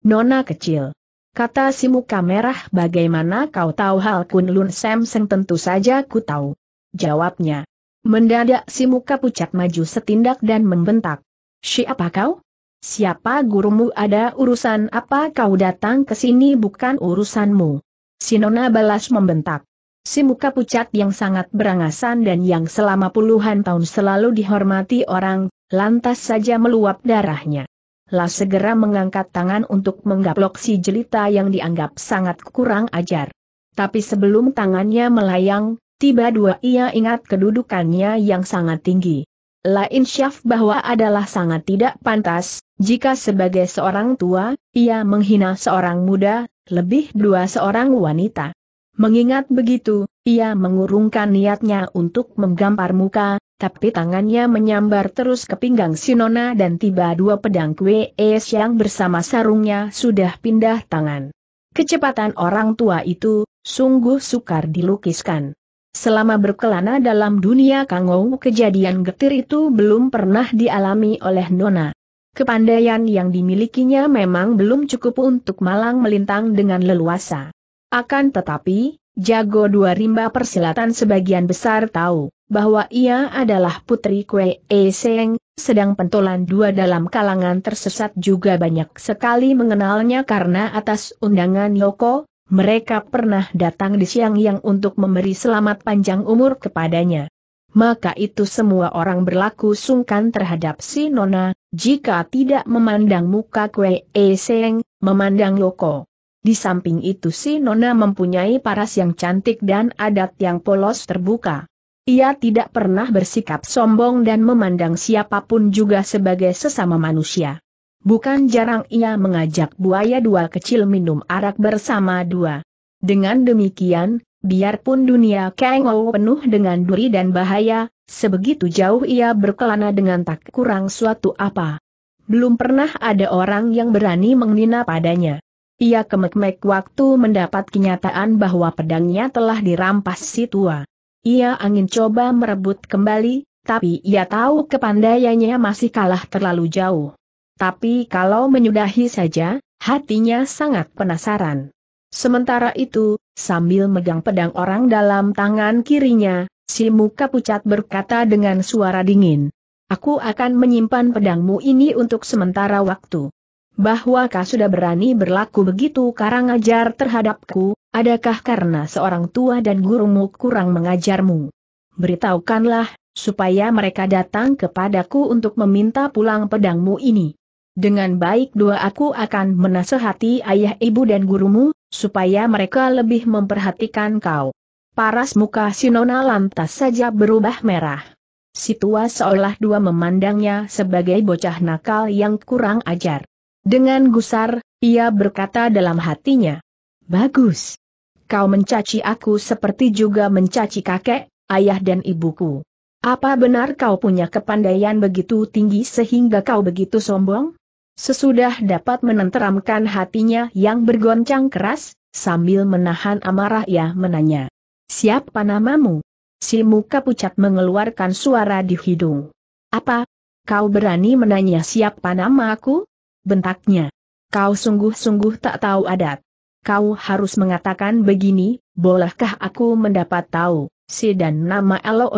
Nona kecil. Kata si muka merah bagaimana kau tahu hal Kunlun Samseng tentu saja ku tahu. Jawabnya. Mendadak si muka pucat maju setindak dan membentak. Siapa kau? Siapa gurumu ada urusan apa kau datang ke sini bukan urusanmu? Si Nona balas membentak. Si muka pucat yang sangat berangasan dan yang selama puluhan tahun selalu dihormati orang, lantas saja meluap darahnya lah segera mengangkat tangan untuk menggaplok si jelita yang dianggap sangat kurang ajar. Tapi sebelum tangannya melayang, tiba dua ia ingat kedudukannya yang sangat tinggi. Lain syaf bahwa adalah sangat tidak pantas, jika sebagai seorang tua, ia menghina seorang muda, lebih dua seorang wanita. Mengingat begitu, ia mengurungkan niatnya untuk menggampar muka, tapi tangannya menyambar terus ke pinggang Sinona dan tiba dua pedang kue Es yang bersama sarungnya sudah pindah tangan. Kecepatan orang tua itu, sungguh sukar dilukiskan. Selama berkelana dalam dunia Kangou kejadian getir itu belum pernah dialami oleh Nona. Kepandaian yang dimilikinya memang belum cukup untuk malang melintang dengan leluasa. Akan tetapi, Jago dua rimba persilatan sebagian besar tahu bahwa ia adalah putri Kue E Seng, sedang pentolan dua dalam kalangan tersesat juga banyak sekali mengenalnya karena atas undangan Yoko, mereka pernah datang di siang yang untuk memberi selamat panjang umur kepadanya. Maka itu semua orang berlaku sungkan terhadap si Nona, jika tidak memandang muka Kue E Seng, memandang Yoko. Di samping itu si Nona mempunyai paras yang cantik dan adat yang polos terbuka. Ia tidak pernah bersikap sombong dan memandang siapapun juga sebagai sesama manusia. Bukan jarang ia mengajak buaya dua kecil minum arak bersama dua. Dengan demikian, biarpun dunia Kengou penuh dengan duri dan bahaya, sebegitu jauh ia berkelana dengan tak kurang suatu apa. Belum pernah ada orang yang berani menghina padanya. Ia kemek-mek waktu mendapat kenyataan bahwa pedangnya telah dirampas si tua. Ia angin coba merebut kembali, tapi ia tahu kepandaiannya masih kalah terlalu jauh. Tapi kalau menyudahi saja, hatinya sangat penasaran. Sementara itu, sambil megang pedang orang dalam tangan kirinya, si muka pucat berkata dengan suara dingin. Aku akan menyimpan pedangmu ini untuk sementara waktu bahwa kau sudah berani berlaku begitu karang ajar terhadapku, adakah karena seorang tua dan gurumu kurang mengajarmu? Beritahukanlah, supaya mereka datang kepadaku untuk meminta pulang pedangmu ini. Dengan baik dua aku akan menasehati ayah ibu dan gurumu, supaya mereka lebih memperhatikan kau. Paras muka Sinona lantas saja berubah merah. Situa seolah dua memandangnya sebagai bocah nakal yang kurang ajar. Dengan gusar, ia berkata dalam hatinya. Bagus. Kau mencaci aku seperti juga mencaci kakek, ayah dan ibuku. Apa benar kau punya kepandaian begitu tinggi sehingga kau begitu sombong? Sesudah dapat menenteramkan hatinya yang bergoncang keras, sambil menahan amarah ia menanya. Siapa namamu? Si muka pucat mengeluarkan suara di hidung. Apa? Kau berani menanya siapa nama aku? bentaknya. Kau sungguh-sungguh tak tahu adat. Kau harus mengatakan begini, bolehkah aku mendapat tahu, si dan nama Elo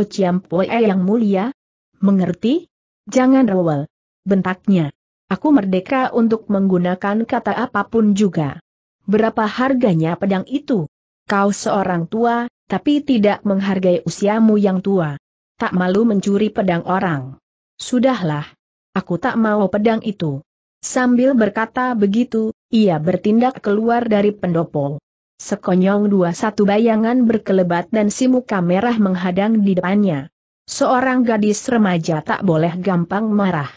Poe yang mulia? Mengerti? Jangan rewel. Bentaknya. Aku merdeka untuk menggunakan kata apapun juga. Berapa harganya pedang itu? Kau seorang tua, tapi tidak menghargai usiamu yang tua. Tak malu mencuri pedang orang. Sudahlah. Aku tak mau pedang itu. Sambil berkata begitu, ia bertindak keluar dari pendopo. Sekonyong dua satu bayangan berkelebat dan si muka merah menghadang di depannya. Seorang gadis remaja tak boleh gampang marah.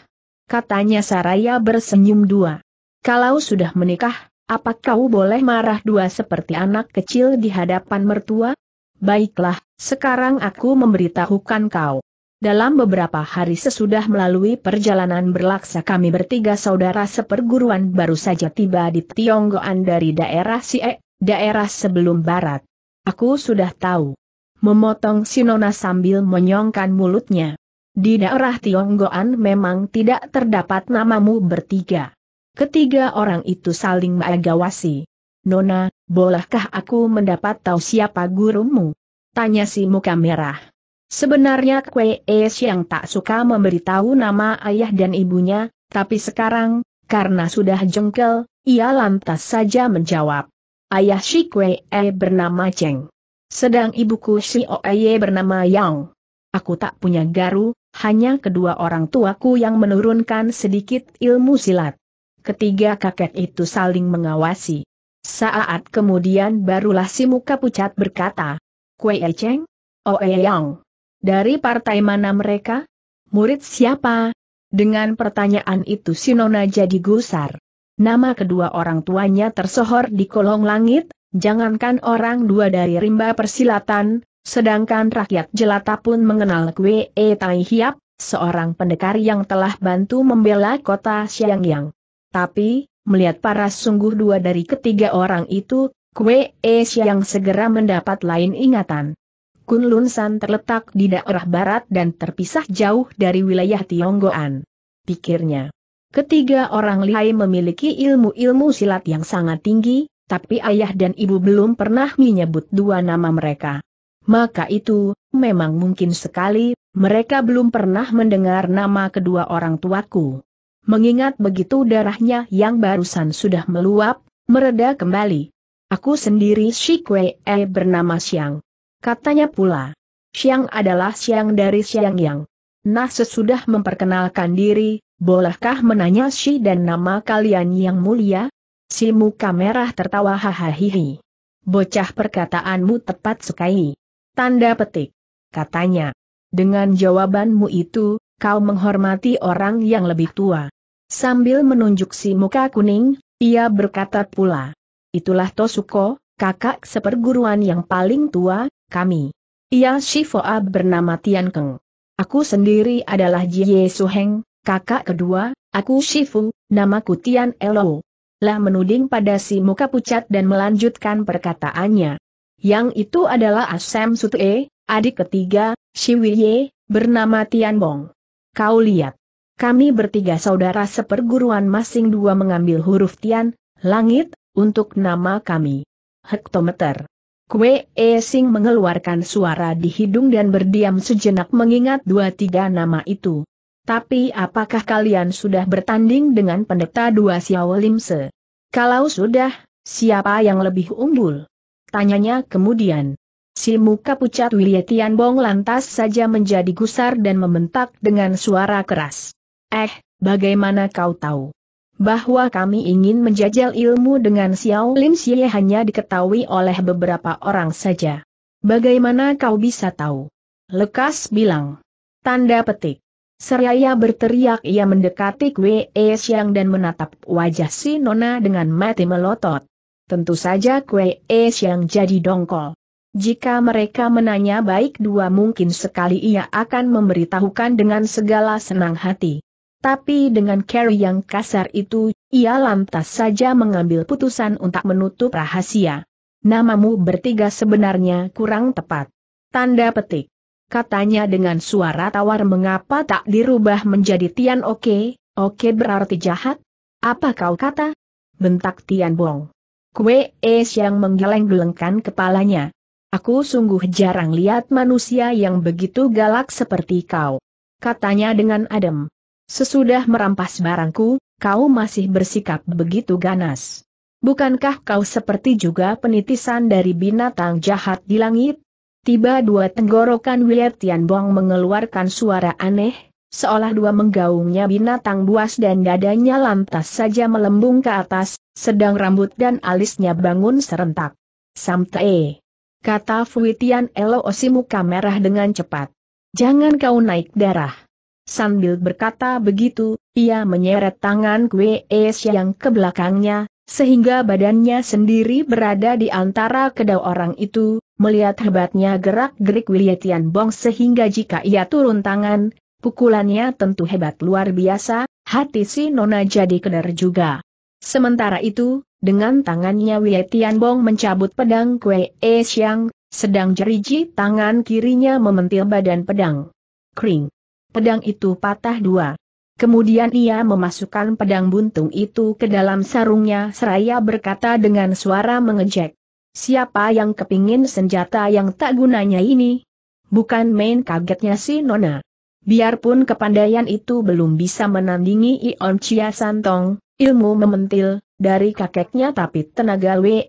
Katanya Saraya bersenyum dua. Kalau sudah menikah, apa kau boleh marah dua seperti anak kecil di hadapan mertua? Baiklah, sekarang aku memberitahukan kau. Dalam beberapa hari sesudah melalui perjalanan berlaksa kami bertiga saudara seperguruan baru saja tiba di Tionggoan dari daerah Sie, daerah sebelum barat. Aku sudah tahu. Memotong Sinona sambil menyongkan mulutnya. Di daerah Tionggoan memang tidak terdapat namamu bertiga. Ketiga orang itu saling mengawasi. Nona, bolehkah aku mendapat tahu siapa gurumu? Tanya si muka merah. Sebenarnya Kwe Es yang tak suka memberitahu nama ayah dan ibunya, tapi sekarang, karena sudah jengkel, ia lantas saja menjawab. Ayah si Kwe E bernama Cheng. Sedang ibuku si Oeye bernama Yang. Aku tak punya garu, hanya kedua orang tuaku yang menurunkan sedikit ilmu silat. Ketiga kakek itu saling mengawasi. Saat kemudian barulah si muka pucat berkata, Kue e Cheng? Oe Yang. Dari partai mana mereka? Murid siapa? Dengan pertanyaan itu Sinona jadi gusar. Nama kedua orang tuanya tersohor di kolong langit, jangankan orang dua dari rimba persilatan, sedangkan rakyat jelata pun mengenal Kwe E Tai Hiap, seorang pendekar yang telah bantu membela kota Xiangyang. Tapi, melihat para sungguh dua dari ketiga orang itu, Kwe E Xiang segera mendapat lain ingatan. Kunlun San terletak di daerah barat dan terpisah jauh dari wilayah Tionggoan. Pikirnya. Ketiga orang lihai memiliki ilmu-ilmu silat yang sangat tinggi, tapi ayah dan ibu belum pernah menyebut dua nama mereka. Maka itu, memang mungkin sekali, mereka belum pernah mendengar nama kedua orang tuaku. Mengingat begitu darahnya yang barusan sudah meluap, mereda kembali. Aku sendiri Shi E bernama Siang. Katanya pula, Siang adalah siang dari Siang Yang. Nah sesudah memperkenalkan diri, bolehkah menanya si dan nama kalian yang mulia? Si muka merah tertawa hahaha. Bocah perkataanmu tepat sekali. Tanda petik. Katanya. Dengan jawabanmu itu, kau menghormati orang yang lebih tua. Sambil menunjuk si muka kuning, ia berkata pula. Itulah Tosuko, kakak seperguruan yang paling tua, kami. Ia Shifoa bernama Tian Keng. Aku sendiri adalah Jie Suheng, kakak kedua, aku Shifu, namaku Tian Elo. Lah menuding pada si muka pucat dan melanjutkan perkataannya. Yang itu adalah Asem Sutue, adik ketiga, Shiwiye, bernama Tian Bong. Kau lihat. Kami bertiga saudara seperguruan masing dua mengambil huruf Tian, langit, untuk nama kami. Hektometer. Kue E Sing mengeluarkan suara di hidung dan berdiam sejenak mengingat dua tiga nama itu. Tapi apakah kalian sudah bertanding dengan pendeta dua Xiao Limse? Kalau sudah, siapa yang lebih unggul? Tanyanya kemudian. Si muka pucat Bong Tianbong lantas saja menjadi gusar dan membentak dengan suara keras. Eh, bagaimana kau tahu? bahwa kami ingin menjajal ilmu dengan Xiao Lim Xie hanya diketahui oleh beberapa orang saja. Bagaimana kau bisa tahu? Lekas bilang. Tanda petik. Seraya berteriak ia mendekati Kwe e Xiang dan menatap wajah si Nona dengan mati melotot. Tentu saja Kwe e Xiang jadi dongkol. Jika mereka menanya baik dua mungkin sekali ia akan memberitahukan dengan segala senang hati. Tapi dengan Carrie yang kasar itu, ia lantas saja mengambil putusan untuk menutup rahasia. Namamu bertiga sebenarnya kurang tepat. Tanda petik. Katanya dengan suara tawar mengapa tak dirubah menjadi Tian Oke, Oke berarti jahat? Apa kau kata? Bentak Tian Bong. Kue Es yang menggeleng-gelengkan kepalanya. Aku sungguh jarang lihat manusia yang begitu galak seperti kau. Katanya dengan adem. Sesudah merampas barangku, kau masih bersikap begitu ganas. Bukankah kau seperti juga penitisan dari binatang jahat di langit? Tiba dua tenggorokan Tian Bong mengeluarkan suara aneh, seolah dua menggaungnya binatang buas dan dadanya lantas saja melembung ke atas, sedang rambut dan alisnya bangun serentak. Samtee! Kata Fuitian Elo Osimuka merah dengan cepat. Jangan kau naik darah. Sambil berkata begitu, ia menyeret tangan Kwe Es yang ke belakangnya, sehingga badannya sendiri berada di antara kedua orang itu, melihat hebatnya gerak-gerik Wiliatian Bong sehingga jika ia turun tangan, pukulannya tentu hebat luar biasa, hati si Nona jadi keder juga. Sementara itu, dengan tangannya Wilietian Bong mencabut pedang Kwe Es yang sedang jeriji tangan kirinya mementil badan pedang. Kring pedang itu patah dua. Kemudian ia memasukkan pedang buntung itu ke dalam sarungnya seraya berkata dengan suara mengejek. Siapa yang kepingin senjata yang tak gunanya ini? Bukan main kagetnya si Nona. Biarpun kepandaian itu belum bisa menandingi Ion Chia Santong, Ilmu mementil, dari kakeknya tapi tenaga Wei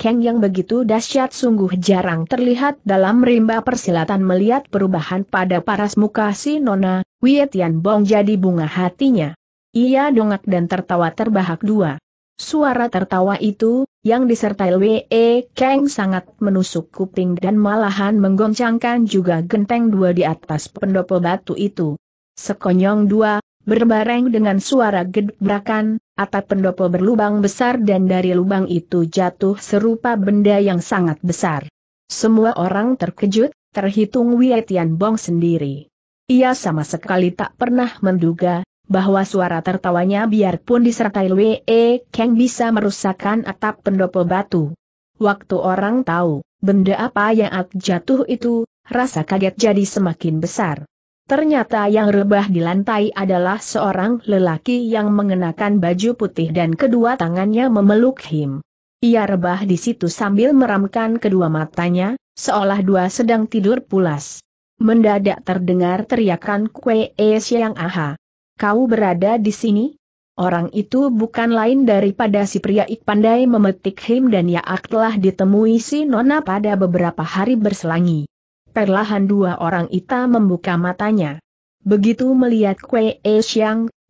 Kang yang begitu dahsyat sungguh jarang terlihat dalam rimba persilatan melihat perubahan pada paras muka si Nona, Wei Tian Bong jadi bunga hatinya. Ia dongak dan tertawa terbahak dua. Suara tertawa itu, yang disertai Wei Kang sangat menusuk kuping dan malahan menggoncangkan juga genteng dua di atas pendopo batu itu. Sekonyong dua, berbareng dengan suara gedbrakan, atap pendopo berlubang besar dan dari lubang itu jatuh serupa benda yang sangat besar. Semua orang terkejut, terhitung Wietian Bong sendiri. Ia sama sekali tak pernah menduga, bahwa suara tertawanya biarpun disertai Wee Kang bisa merusakkan atap pendopo batu. Waktu orang tahu, benda apa yang jatuh itu, rasa kaget jadi semakin besar. Ternyata yang rebah di lantai adalah seorang lelaki yang mengenakan baju putih dan kedua tangannya memeluk Him. Ia rebah di situ sambil meramkan kedua matanya, seolah dua sedang tidur pulas. Mendadak terdengar teriakan Kue e Siang Aha. Kau berada di sini? Orang itu bukan lain daripada si pria ik pandai memetik Him dan Yaak telah ditemui si Nona pada beberapa hari berselangi. Perlahan dua orang itu membuka matanya. Begitu melihat Kue E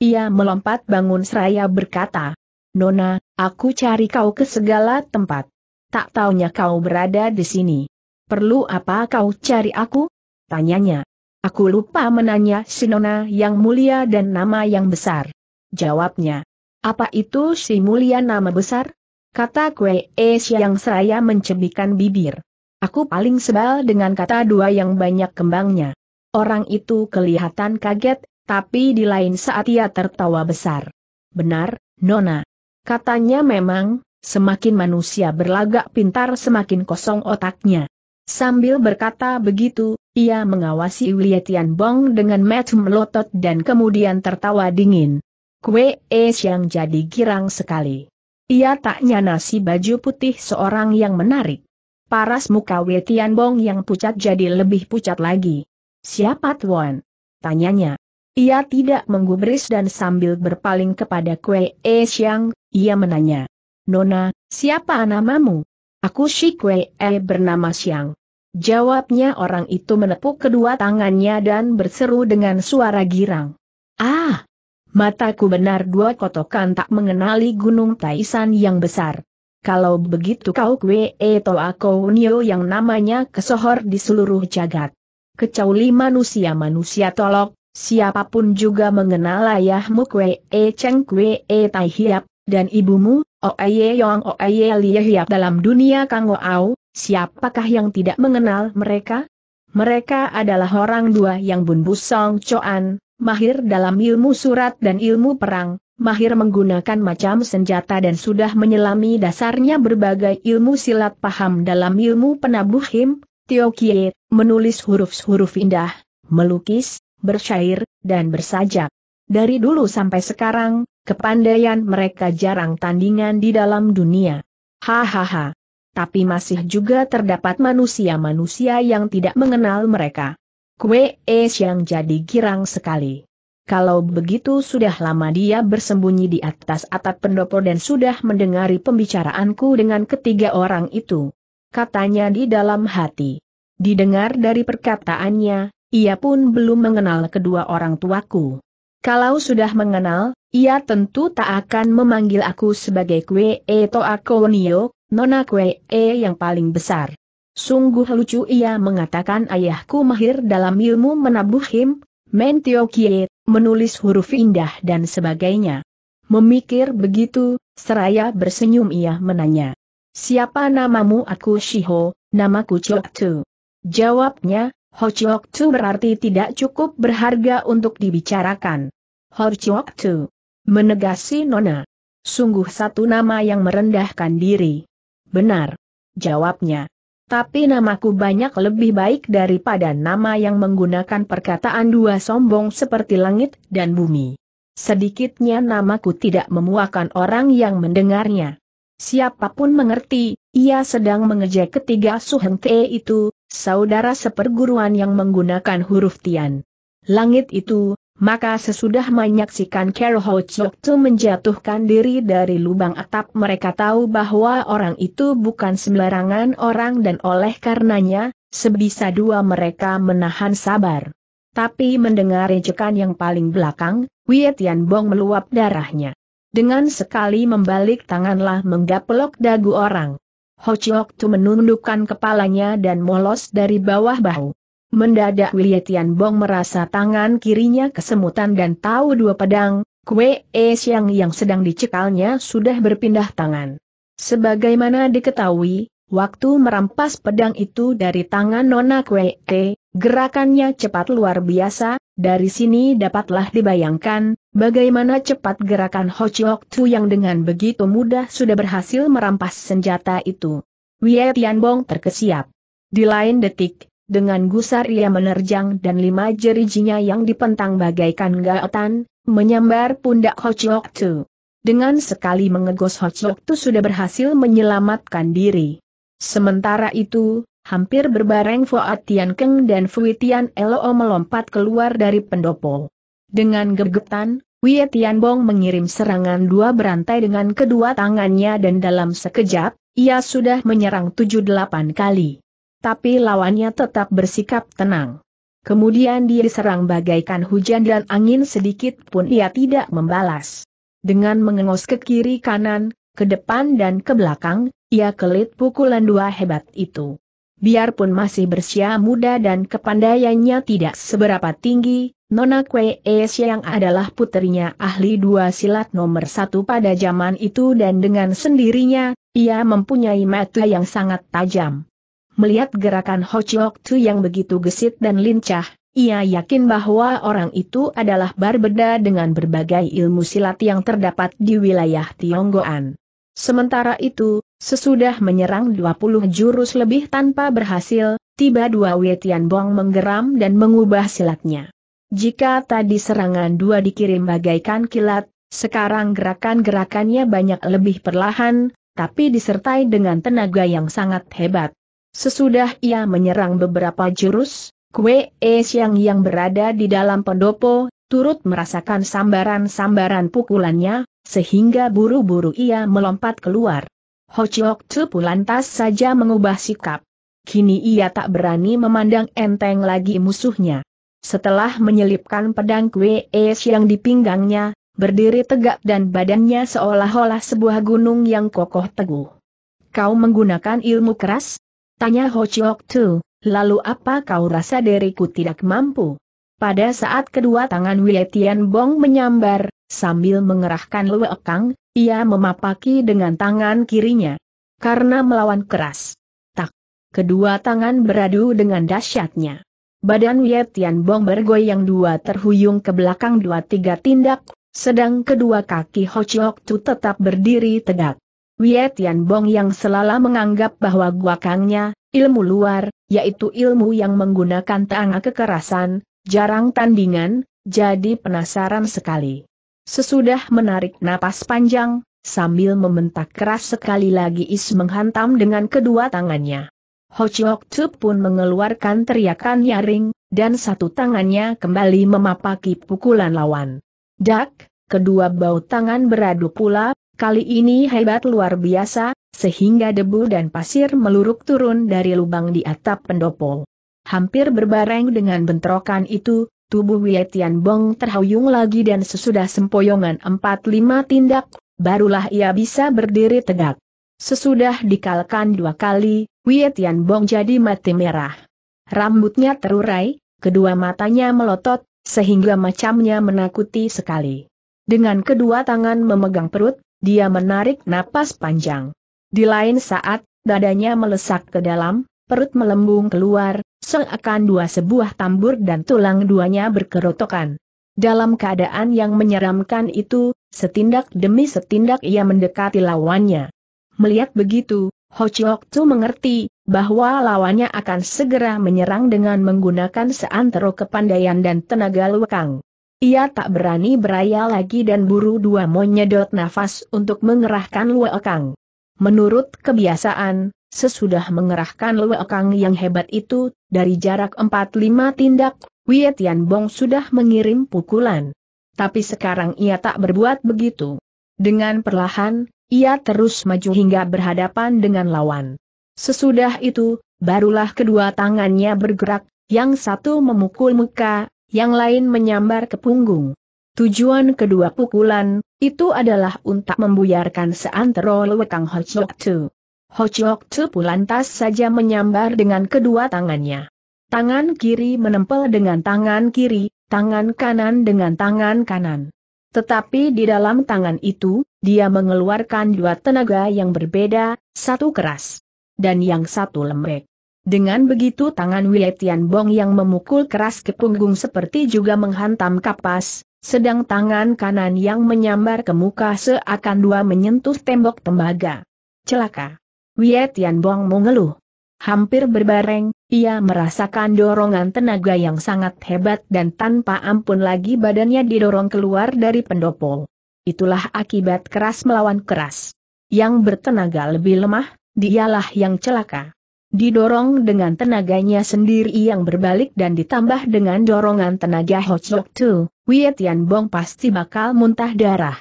ia melompat bangun seraya berkata, Nona, aku cari kau ke segala tempat. Tak taunya kau berada di sini. Perlu apa kau cari aku? Tanyanya. Aku lupa menanya si Nona yang mulia dan nama yang besar. Jawabnya. Apa itu si mulia nama besar? Kata Kue Es yang seraya mencebikan bibir. Aku paling sebal dengan kata dua yang banyak kembangnya. Orang itu kelihatan kaget, tapi di lain saat ia tertawa besar. Benar, Nona. Katanya memang, semakin manusia berlagak pintar semakin kosong otaknya. Sambil berkata begitu, ia mengawasi Wilietian Bong dengan match melotot dan kemudian tertawa dingin. Kue es yang jadi girang sekali. Ia tak nyana baju putih seorang yang menarik. Paras muka Wetian Bong yang pucat jadi lebih pucat lagi. Siapa Tuan? Tanyanya. Ia tidak menggubris dan sambil berpaling kepada Kue E Xiang, ia menanya. Nona, siapa namamu? Aku si Kue E eh, bernama Xiang. Jawabnya orang itu menepuk kedua tangannya dan berseru dengan suara girang. Ah! Mataku benar dua kotokan tak mengenali gunung Taisan yang besar kalau begitu kau kue eto eh, aku nio yang namanya kesohor di seluruh jagat. Kecuali manusia-manusia tolok, siapapun juga mengenal ayahmu kue e eh, ceng kue e tai hiap, dan ibumu, o oeye yong oeye liye hiap dalam dunia kango au, siapakah yang tidak mengenal mereka? Mereka adalah orang dua yang bun busong coan, mahir dalam ilmu surat dan ilmu perang, mahir menggunakan macam senjata dan sudah menyelami dasarnya berbagai ilmu silat paham dalam ilmu penabuh him, Tiokie, menulis huruf-huruf indah, melukis, bersyair, dan bersajak. Dari dulu sampai sekarang, kepandaian mereka jarang tandingan di dalam dunia. Hahaha. Tapi masih juga terdapat manusia-manusia yang tidak mengenal mereka. Kue es yang jadi girang sekali. Kalau begitu sudah lama dia bersembunyi di atas atap pendopo dan sudah mendengari pembicaraanku dengan ketiga orang itu. Katanya di dalam hati. Didengar dari perkataannya, ia pun belum mengenal kedua orang tuaku. Kalau sudah mengenal, ia tentu tak akan memanggil aku sebagai kue E akonio, Nona kue E yang paling besar. Sungguh lucu ia mengatakan ayahku mahir dalam ilmu menabuh him, Mentio Kie, menulis huruf indah dan sebagainya. Memikir begitu, seraya bersenyum ia menanya. Siapa namamu aku Shiho, namaku Chok Tu. Jawabnya, Ho Chok berarti tidak cukup berharga untuk dibicarakan. Ho Chok Menegasi Nona. Sungguh satu nama yang merendahkan diri. Benar. Jawabnya. Tapi namaku banyak lebih baik daripada nama yang menggunakan perkataan dua sombong seperti langit dan bumi. Sedikitnya namaku tidak memuakan orang yang mendengarnya. Siapapun mengerti, ia sedang mengejek ketiga Suhengte itu, saudara seperguruan yang menggunakan huruf Tian. Langit itu, maka sesudah menyaksikan Carol Ho tu menjatuhkan diri dari lubang atap mereka tahu bahwa orang itu bukan sembarangan orang dan oleh karenanya, sebisa dua mereka menahan sabar. Tapi mendengar ejekan yang paling belakang, Wei Bong meluap darahnya. Dengan sekali membalik tanganlah menggaplok dagu orang. Ho tu menundukkan kepalanya dan molos dari bawah bahu. Mendadak Wilye Bong merasa tangan kirinya kesemutan dan tahu dua pedang, Kue E Siang yang sedang dicekalnya sudah berpindah tangan. Sebagaimana diketahui, waktu merampas pedang itu dari tangan Nona Kue E, gerakannya cepat luar biasa, dari sini dapatlah dibayangkan, bagaimana cepat gerakan Ho Chiok Tu yang dengan begitu mudah sudah berhasil merampas senjata itu. Tian Bong terkesiap. Di lain detik, dengan gusar ia menerjang dan lima jerijinya yang dipentang bagaikan gaotan, menyambar pundak Ho Chok Tu. Dengan sekali mengegos Ho Chok Tu sudah berhasil menyelamatkan diri. Sementara itu, hampir berbareng Fuad Tian Keng dan Fui Tian Lo melompat keluar dari pendopo. Dengan gergetan, Wei Bong mengirim serangan dua berantai dengan kedua tangannya dan dalam sekejap, ia sudah menyerang tujuh delapan kali tapi lawannya tetap bersikap tenang. Kemudian dia diserang bagaikan hujan dan angin sedikit pun ia tidak membalas. Dengan mengengos ke kiri kanan, ke depan dan ke belakang, ia kelit pukulan dua hebat itu. Biarpun masih bersia muda dan kepandaiannya tidak seberapa tinggi, Nona Kwee Es yang adalah putrinya ahli dua silat nomor satu pada zaman itu dan dengan sendirinya, ia mempunyai mata yang sangat tajam. Melihat gerakan Ho Chiok Tu yang begitu gesit dan lincah, ia yakin bahwa orang itu adalah berbeda dengan berbagai ilmu silat yang terdapat di wilayah Tionggoan. Sementara itu, sesudah menyerang 20 jurus lebih tanpa berhasil, tiba dua Wetian Bong menggeram dan mengubah silatnya. Jika tadi serangan dua dikirim bagaikan kilat, sekarang gerakan-gerakannya banyak lebih perlahan, tapi disertai dengan tenaga yang sangat hebat. Sesudah ia menyerang beberapa jurus, Kue E Siang yang berada di dalam pendopo, turut merasakan sambaran-sambaran pukulannya, sehingga buru-buru ia melompat keluar. Ho Chiok Tsupu lantas saja mengubah sikap. Kini ia tak berani memandang enteng lagi musuhnya. Setelah menyelipkan pedang Kue E Siang di pinggangnya, berdiri tegak dan badannya seolah-olah sebuah gunung yang kokoh teguh. Kau menggunakan ilmu keras, Tanya Ho Chiok Tu, lalu apa kau rasa diriku tidak mampu? Pada saat kedua tangan Wei Tian Bong menyambar, sambil mengerahkan Kang, ia memapaki dengan tangan kirinya. Karena melawan keras. Tak. Kedua tangan beradu dengan dahsyatnya. Badan Wei Tian Bong bergoyang dua terhuyung ke belakang dua tiga tindak, sedang kedua kaki Ho Chiok Tu tetap berdiri tegak. Wietian Bong yang selalu menganggap bahwa guakangnya, ilmu luar, yaitu ilmu yang menggunakan tangga kekerasan, jarang tandingan, jadi penasaran sekali. Sesudah menarik napas panjang, sambil membentak keras sekali lagi Is menghantam dengan kedua tangannya. Ho Chiok Tzu pun mengeluarkan teriakan nyaring, dan satu tangannya kembali memapaki pukulan lawan. Dak, kedua bau tangan beradu pula, Kali ini hebat luar biasa, sehingga debu dan pasir meluruk turun dari lubang di atap pendopo. Hampir berbareng dengan bentrokan itu, tubuh Wietian Bong terhuyung lagi dan sesudah sempoyongan 4 lima tindak, barulah ia bisa berdiri tegak. Sesudah dikalkan dua kali, Wietian Bong jadi mati merah. Rambutnya terurai, kedua matanya melotot, sehingga macamnya menakuti sekali. Dengan kedua tangan memegang perut, dia menarik napas panjang. Di lain saat, dadanya melesak ke dalam, perut melembung keluar, seakan dua sebuah tambur dan tulang duanya berkerotokan. Dalam keadaan yang menyeramkan itu, setindak demi setindak ia mendekati lawannya. Melihat begitu, Ho Chiok Tu mengerti bahwa lawannya akan segera menyerang dengan menggunakan seantero kepandaian dan tenaga lukang. Ia tak berani beraya lagi dan buru dua menyedot nafas untuk mengerahkan luekang. Menurut kebiasaan, sesudah mengerahkan luekang yang hebat itu, dari jarak 4-5 tindak, wietian bong sudah mengirim pukulan. Tapi sekarang ia tak berbuat begitu. Dengan perlahan, ia terus maju hingga berhadapan dengan lawan. Sesudah itu, barulah kedua tangannya bergerak, yang satu memukul muka, yang lain menyambar ke punggung. Tujuan kedua pukulan, itu adalah untuk membuyarkan seantero lewekang Chok Tu. Chok Tu pulantas saja menyambar dengan kedua tangannya. Tangan kiri menempel dengan tangan kiri, tangan kanan dengan tangan kanan. Tetapi di dalam tangan itu, dia mengeluarkan dua tenaga yang berbeda, satu keras dan yang satu lembek. Dengan begitu tangan Wietian Bong yang memukul keras ke punggung seperti juga menghantam kapas, sedang tangan kanan yang menyambar ke muka seakan dua menyentuh tembok tembaga. Celaka! Wietian Bong mengeluh. Hampir berbareng, ia merasakan dorongan tenaga yang sangat hebat dan tanpa ampun lagi badannya didorong keluar dari pendopo. Itulah akibat keras melawan keras. Yang bertenaga lebih lemah, dialah yang celaka. Didorong dengan tenaganya sendiri yang berbalik dan ditambah dengan dorongan tenaga Hochok Tu, Wei Bong pasti bakal muntah darah.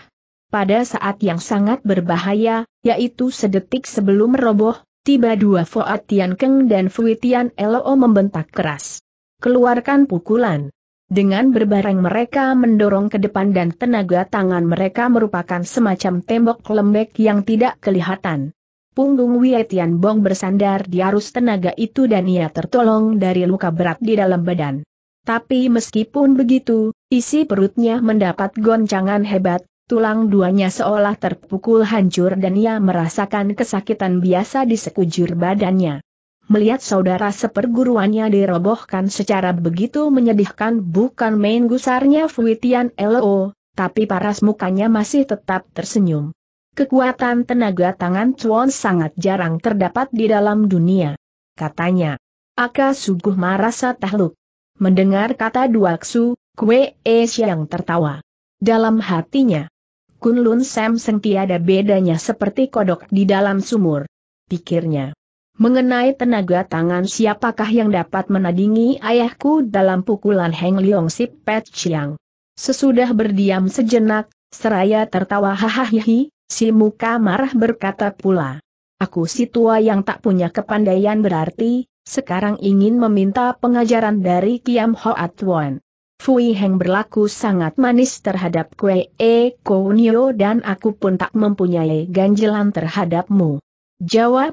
Pada saat yang sangat berbahaya, yaitu sedetik sebelum roboh, tiba dua Fuat Tian Keng dan Fui Tian Lo membentak keras. Keluarkan pukulan. Dengan berbareng mereka mendorong ke depan dan tenaga tangan mereka merupakan semacam tembok lembek yang tidak kelihatan. Punggung Wei Tian Bong bersandar di arus tenaga itu dan ia tertolong dari luka berat di dalam badan. Tapi meskipun begitu, isi perutnya mendapat goncangan hebat, tulang duanya seolah terpukul hancur dan ia merasakan kesakitan biasa di sekujur badannya. Melihat saudara seperguruannya dirobohkan secara begitu menyedihkan bukan main gusarnya Fuitian Lo, tapi paras mukanya masih tetap tersenyum kekuatan tenaga tangan Chuan sangat jarang terdapat di dalam dunia. Katanya, Aka Suguh merasa tahluk. Mendengar kata Duaksu, Kue Es yang tertawa. Dalam hatinya, Kunlun Sam Seng tiada bedanya seperti kodok di dalam sumur. Pikirnya, mengenai tenaga tangan siapakah yang dapat menandingi ayahku dalam pukulan Heng Leong Sip Pet Chiang. Sesudah berdiam sejenak, seraya tertawa hahaha Si muka marah berkata pula. Aku si tua yang tak punya kepandaian berarti, sekarang ingin meminta pengajaran dari Kiam At Won. Fui Heng berlaku sangat manis terhadap Kue E Kounio dan aku pun tak mempunyai ganjelan terhadapmu.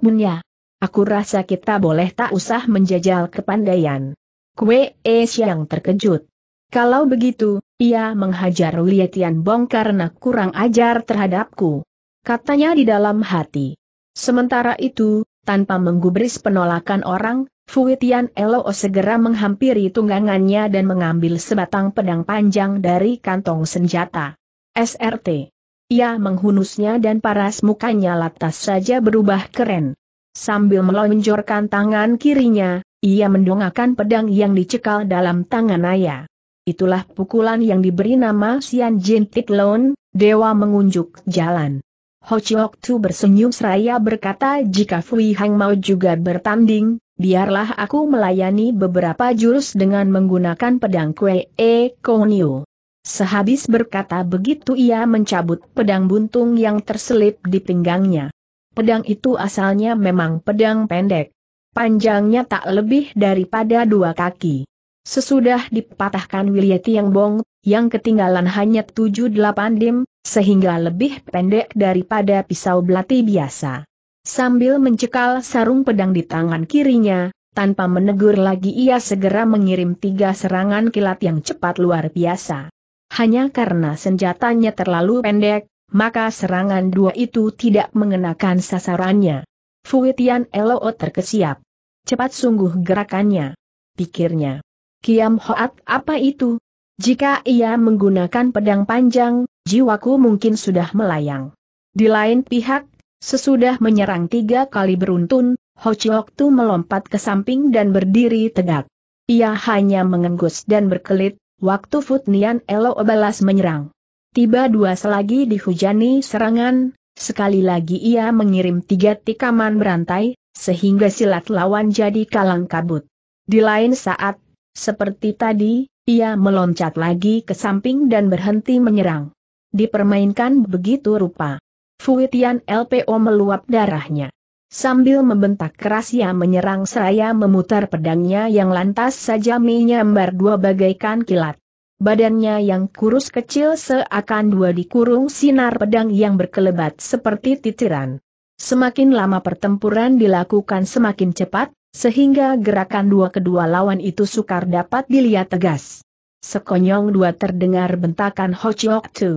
Bunya, aku rasa kita boleh tak usah menjajal kepandaian. Kue E Siang terkejut. Kalau begitu, ia menghajar Lietian Bong karena kurang ajar terhadapku. Katanya di dalam hati. Sementara itu, tanpa menggubris penolakan orang, Fuitian Elo segera menghampiri tunggangannya dan mengambil sebatang pedang panjang dari kantong senjata. SRT. Ia menghunusnya dan paras mukanya lantas saja berubah keren. Sambil melonjorkan tangan kirinya, ia mendongakkan pedang yang dicekal dalam tangan ayah. Itulah pukulan yang diberi nama Sian Jin Titlon, Dewa mengunjuk jalan. Ho Chiok Tu bersenyum seraya berkata jika Fui Hang mau juga bertanding, biarlah aku melayani beberapa jurus dengan menggunakan pedang Kue E Konio. Sehabis berkata begitu ia mencabut pedang buntung yang terselip di pinggangnya. Pedang itu asalnya memang pedang pendek. Panjangnya tak lebih daripada dua kaki. Sesudah dipatahkan Wilya Tiang Bong, yang ketinggalan hanya 7-8 dim, sehingga lebih pendek daripada pisau belati biasa. Sambil mencekal sarung pedang di tangan kirinya, tanpa menegur lagi ia segera mengirim tiga serangan kilat yang cepat luar biasa. Hanya karena senjatanya terlalu pendek, maka serangan dua itu tidak mengenakan sasarannya. Fuitian Elo terkesiap. Cepat sungguh gerakannya. Pikirnya. Kiam Hoat apa itu? Jika ia menggunakan pedang panjang, jiwaku mungkin sudah melayang. Di lain pihak, sesudah menyerang tiga kali beruntun, Ho Chiok Tu melompat ke samping dan berdiri tegak. Ia hanya mengenggus dan berkelit, waktu Futnian Elo balas menyerang. Tiba dua selagi dihujani serangan, sekali lagi ia mengirim tiga tikaman berantai, sehingga silat lawan jadi kalang kabut. Di lain saat, seperti tadi, ia meloncat lagi ke samping dan berhenti menyerang. Dipermainkan begitu rupa. Fuitian LPO meluap darahnya. Sambil membentak keras ia menyerang seraya memutar pedangnya yang lantas saja menyambar dua bagaikan kilat. Badannya yang kurus kecil seakan dua dikurung sinar pedang yang berkelebat seperti titiran. Semakin lama pertempuran dilakukan semakin cepat, sehingga gerakan dua kedua lawan itu sukar dapat dilihat tegas. Sekonyong dua terdengar bentakan Ho Chiok Tu.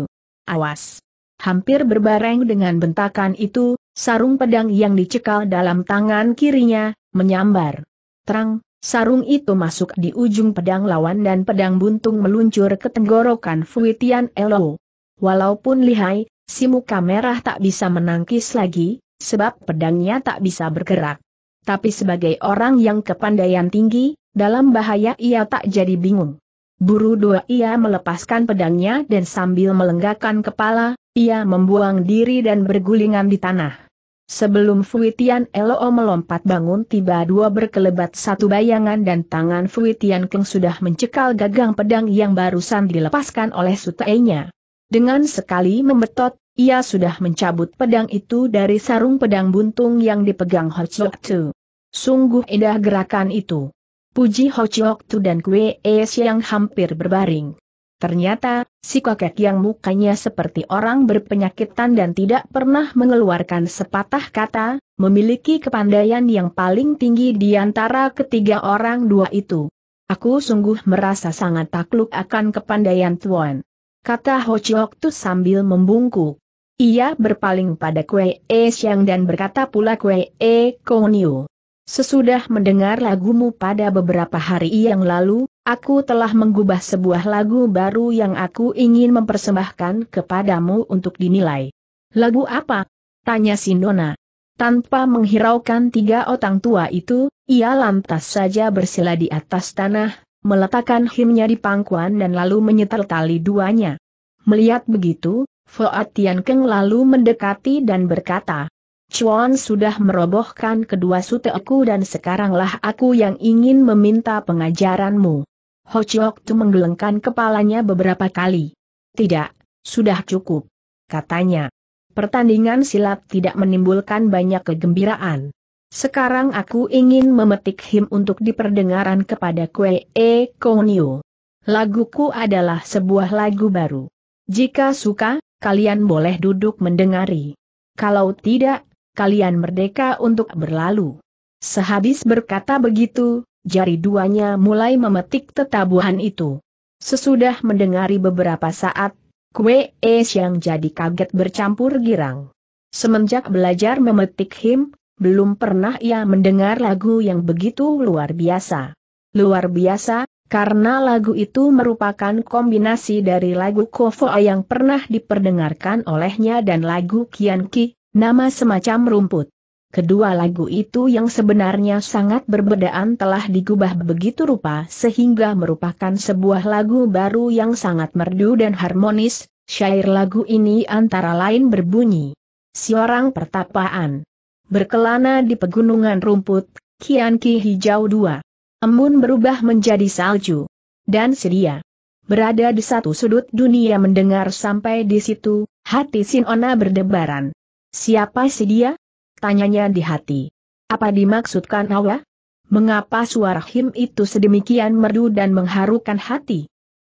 Awas! Hampir berbareng dengan bentakan itu, sarung pedang yang dicekal dalam tangan kirinya, menyambar. Terang, sarung itu masuk di ujung pedang lawan dan pedang buntung meluncur ke tenggorokan Fuitian Elo. Walaupun lihai, si muka merah tak bisa menangkis lagi, sebab pedangnya tak bisa bergerak tapi sebagai orang yang kepandaian tinggi, dalam bahaya ia tak jadi bingung. Buru dua ia melepaskan pedangnya dan sambil melenggakkan kepala, ia membuang diri dan bergulingan di tanah. Sebelum Fuitian Elo melompat bangun tiba dua berkelebat satu bayangan dan tangan Fuitian Keng sudah mencekal gagang pedang yang barusan dilepaskan oleh sutainya. Dengan sekali membetot, ia sudah mencabut pedang itu dari sarung pedang buntung yang dipegang Hotsuatu. Sungguh indah gerakan itu. Puji Ho Chiok Tu dan Kwe Es yang hampir berbaring. Ternyata, si kakek yang mukanya seperti orang berpenyakitan dan tidak pernah mengeluarkan sepatah kata, memiliki kepandaian yang paling tinggi di antara ketiga orang dua itu. Aku sungguh merasa sangat takluk akan kepandaian Tuan. Kata Ho Chiok Tu sambil membungkuk. Ia berpaling pada Kwe Es yang dan berkata pula Kwe E Konio. Sesudah mendengar lagumu pada beberapa hari yang lalu, aku telah mengubah sebuah lagu baru yang aku ingin mempersembahkan kepadamu untuk dinilai. Lagu apa? Tanya Sindona. Tanpa menghiraukan tiga otang tua itu, ia lantas saja bersila di atas tanah, meletakkan himnya di pangkuan dan lalu menyetel tali duanya. Melihat begitu, Fuat Tian Keng lalu mendekati dan berkata, Chuan sudah merobohkan kedua suteku dan sekaranglah aku yang ingin meminta pengajaranmu. Ho Chiok Tu menggelengkan kepalanya beberapa kali. Tidak, sudah cukup. Katanya. Pertandingan silat tidak menimbulkan banyak kegembiraan. Sekarang aku ingin memetik him untuk diperdengaran kepada Kue E Konyo. Laguku adalah sebuah lagu baru. Jika suka, kalian boleh duduk mendengari. Kalau tidak, kalian merdeka untuk berlalu. Sehabis berkata begitu, jari duanya mulai memetik tetabuhan itu. Sesudah mendengari beberapa saat, Kue Es yang jadi kaget bercampur girang. Semenjak belajar memetik him, belum pernah ia mendengar lagu yang begitu luar biasa. Luar biasa, karena lagu itu merupakan kombinasi dari lagu Kofoa yang pernah diperdengarkan olehnya dan lagu Kian Ki, Nama semacam rumput. Kedua lagu itu yang sebenarnya sangat berbedaan telah digubah begitu rupa sehingga merupakan sebuah lagu baru yang sangat merdu dan harmonis, syair lagu ini antara lain berbunyi. Siorang pertapaan. Berkelana di pegunungan rumput, kian kianki hijau dua. Embun berubah menjadi salju. Dan sedia. Berada di satu sudut dunia mendengar sampai di situ, hati Sinona berdebaran. Siapa si dia? Tanyanya di hati. Apa dimaksudkan Awa? Mengapa suara Him itu sedemikian merdu dan mengharukan hati?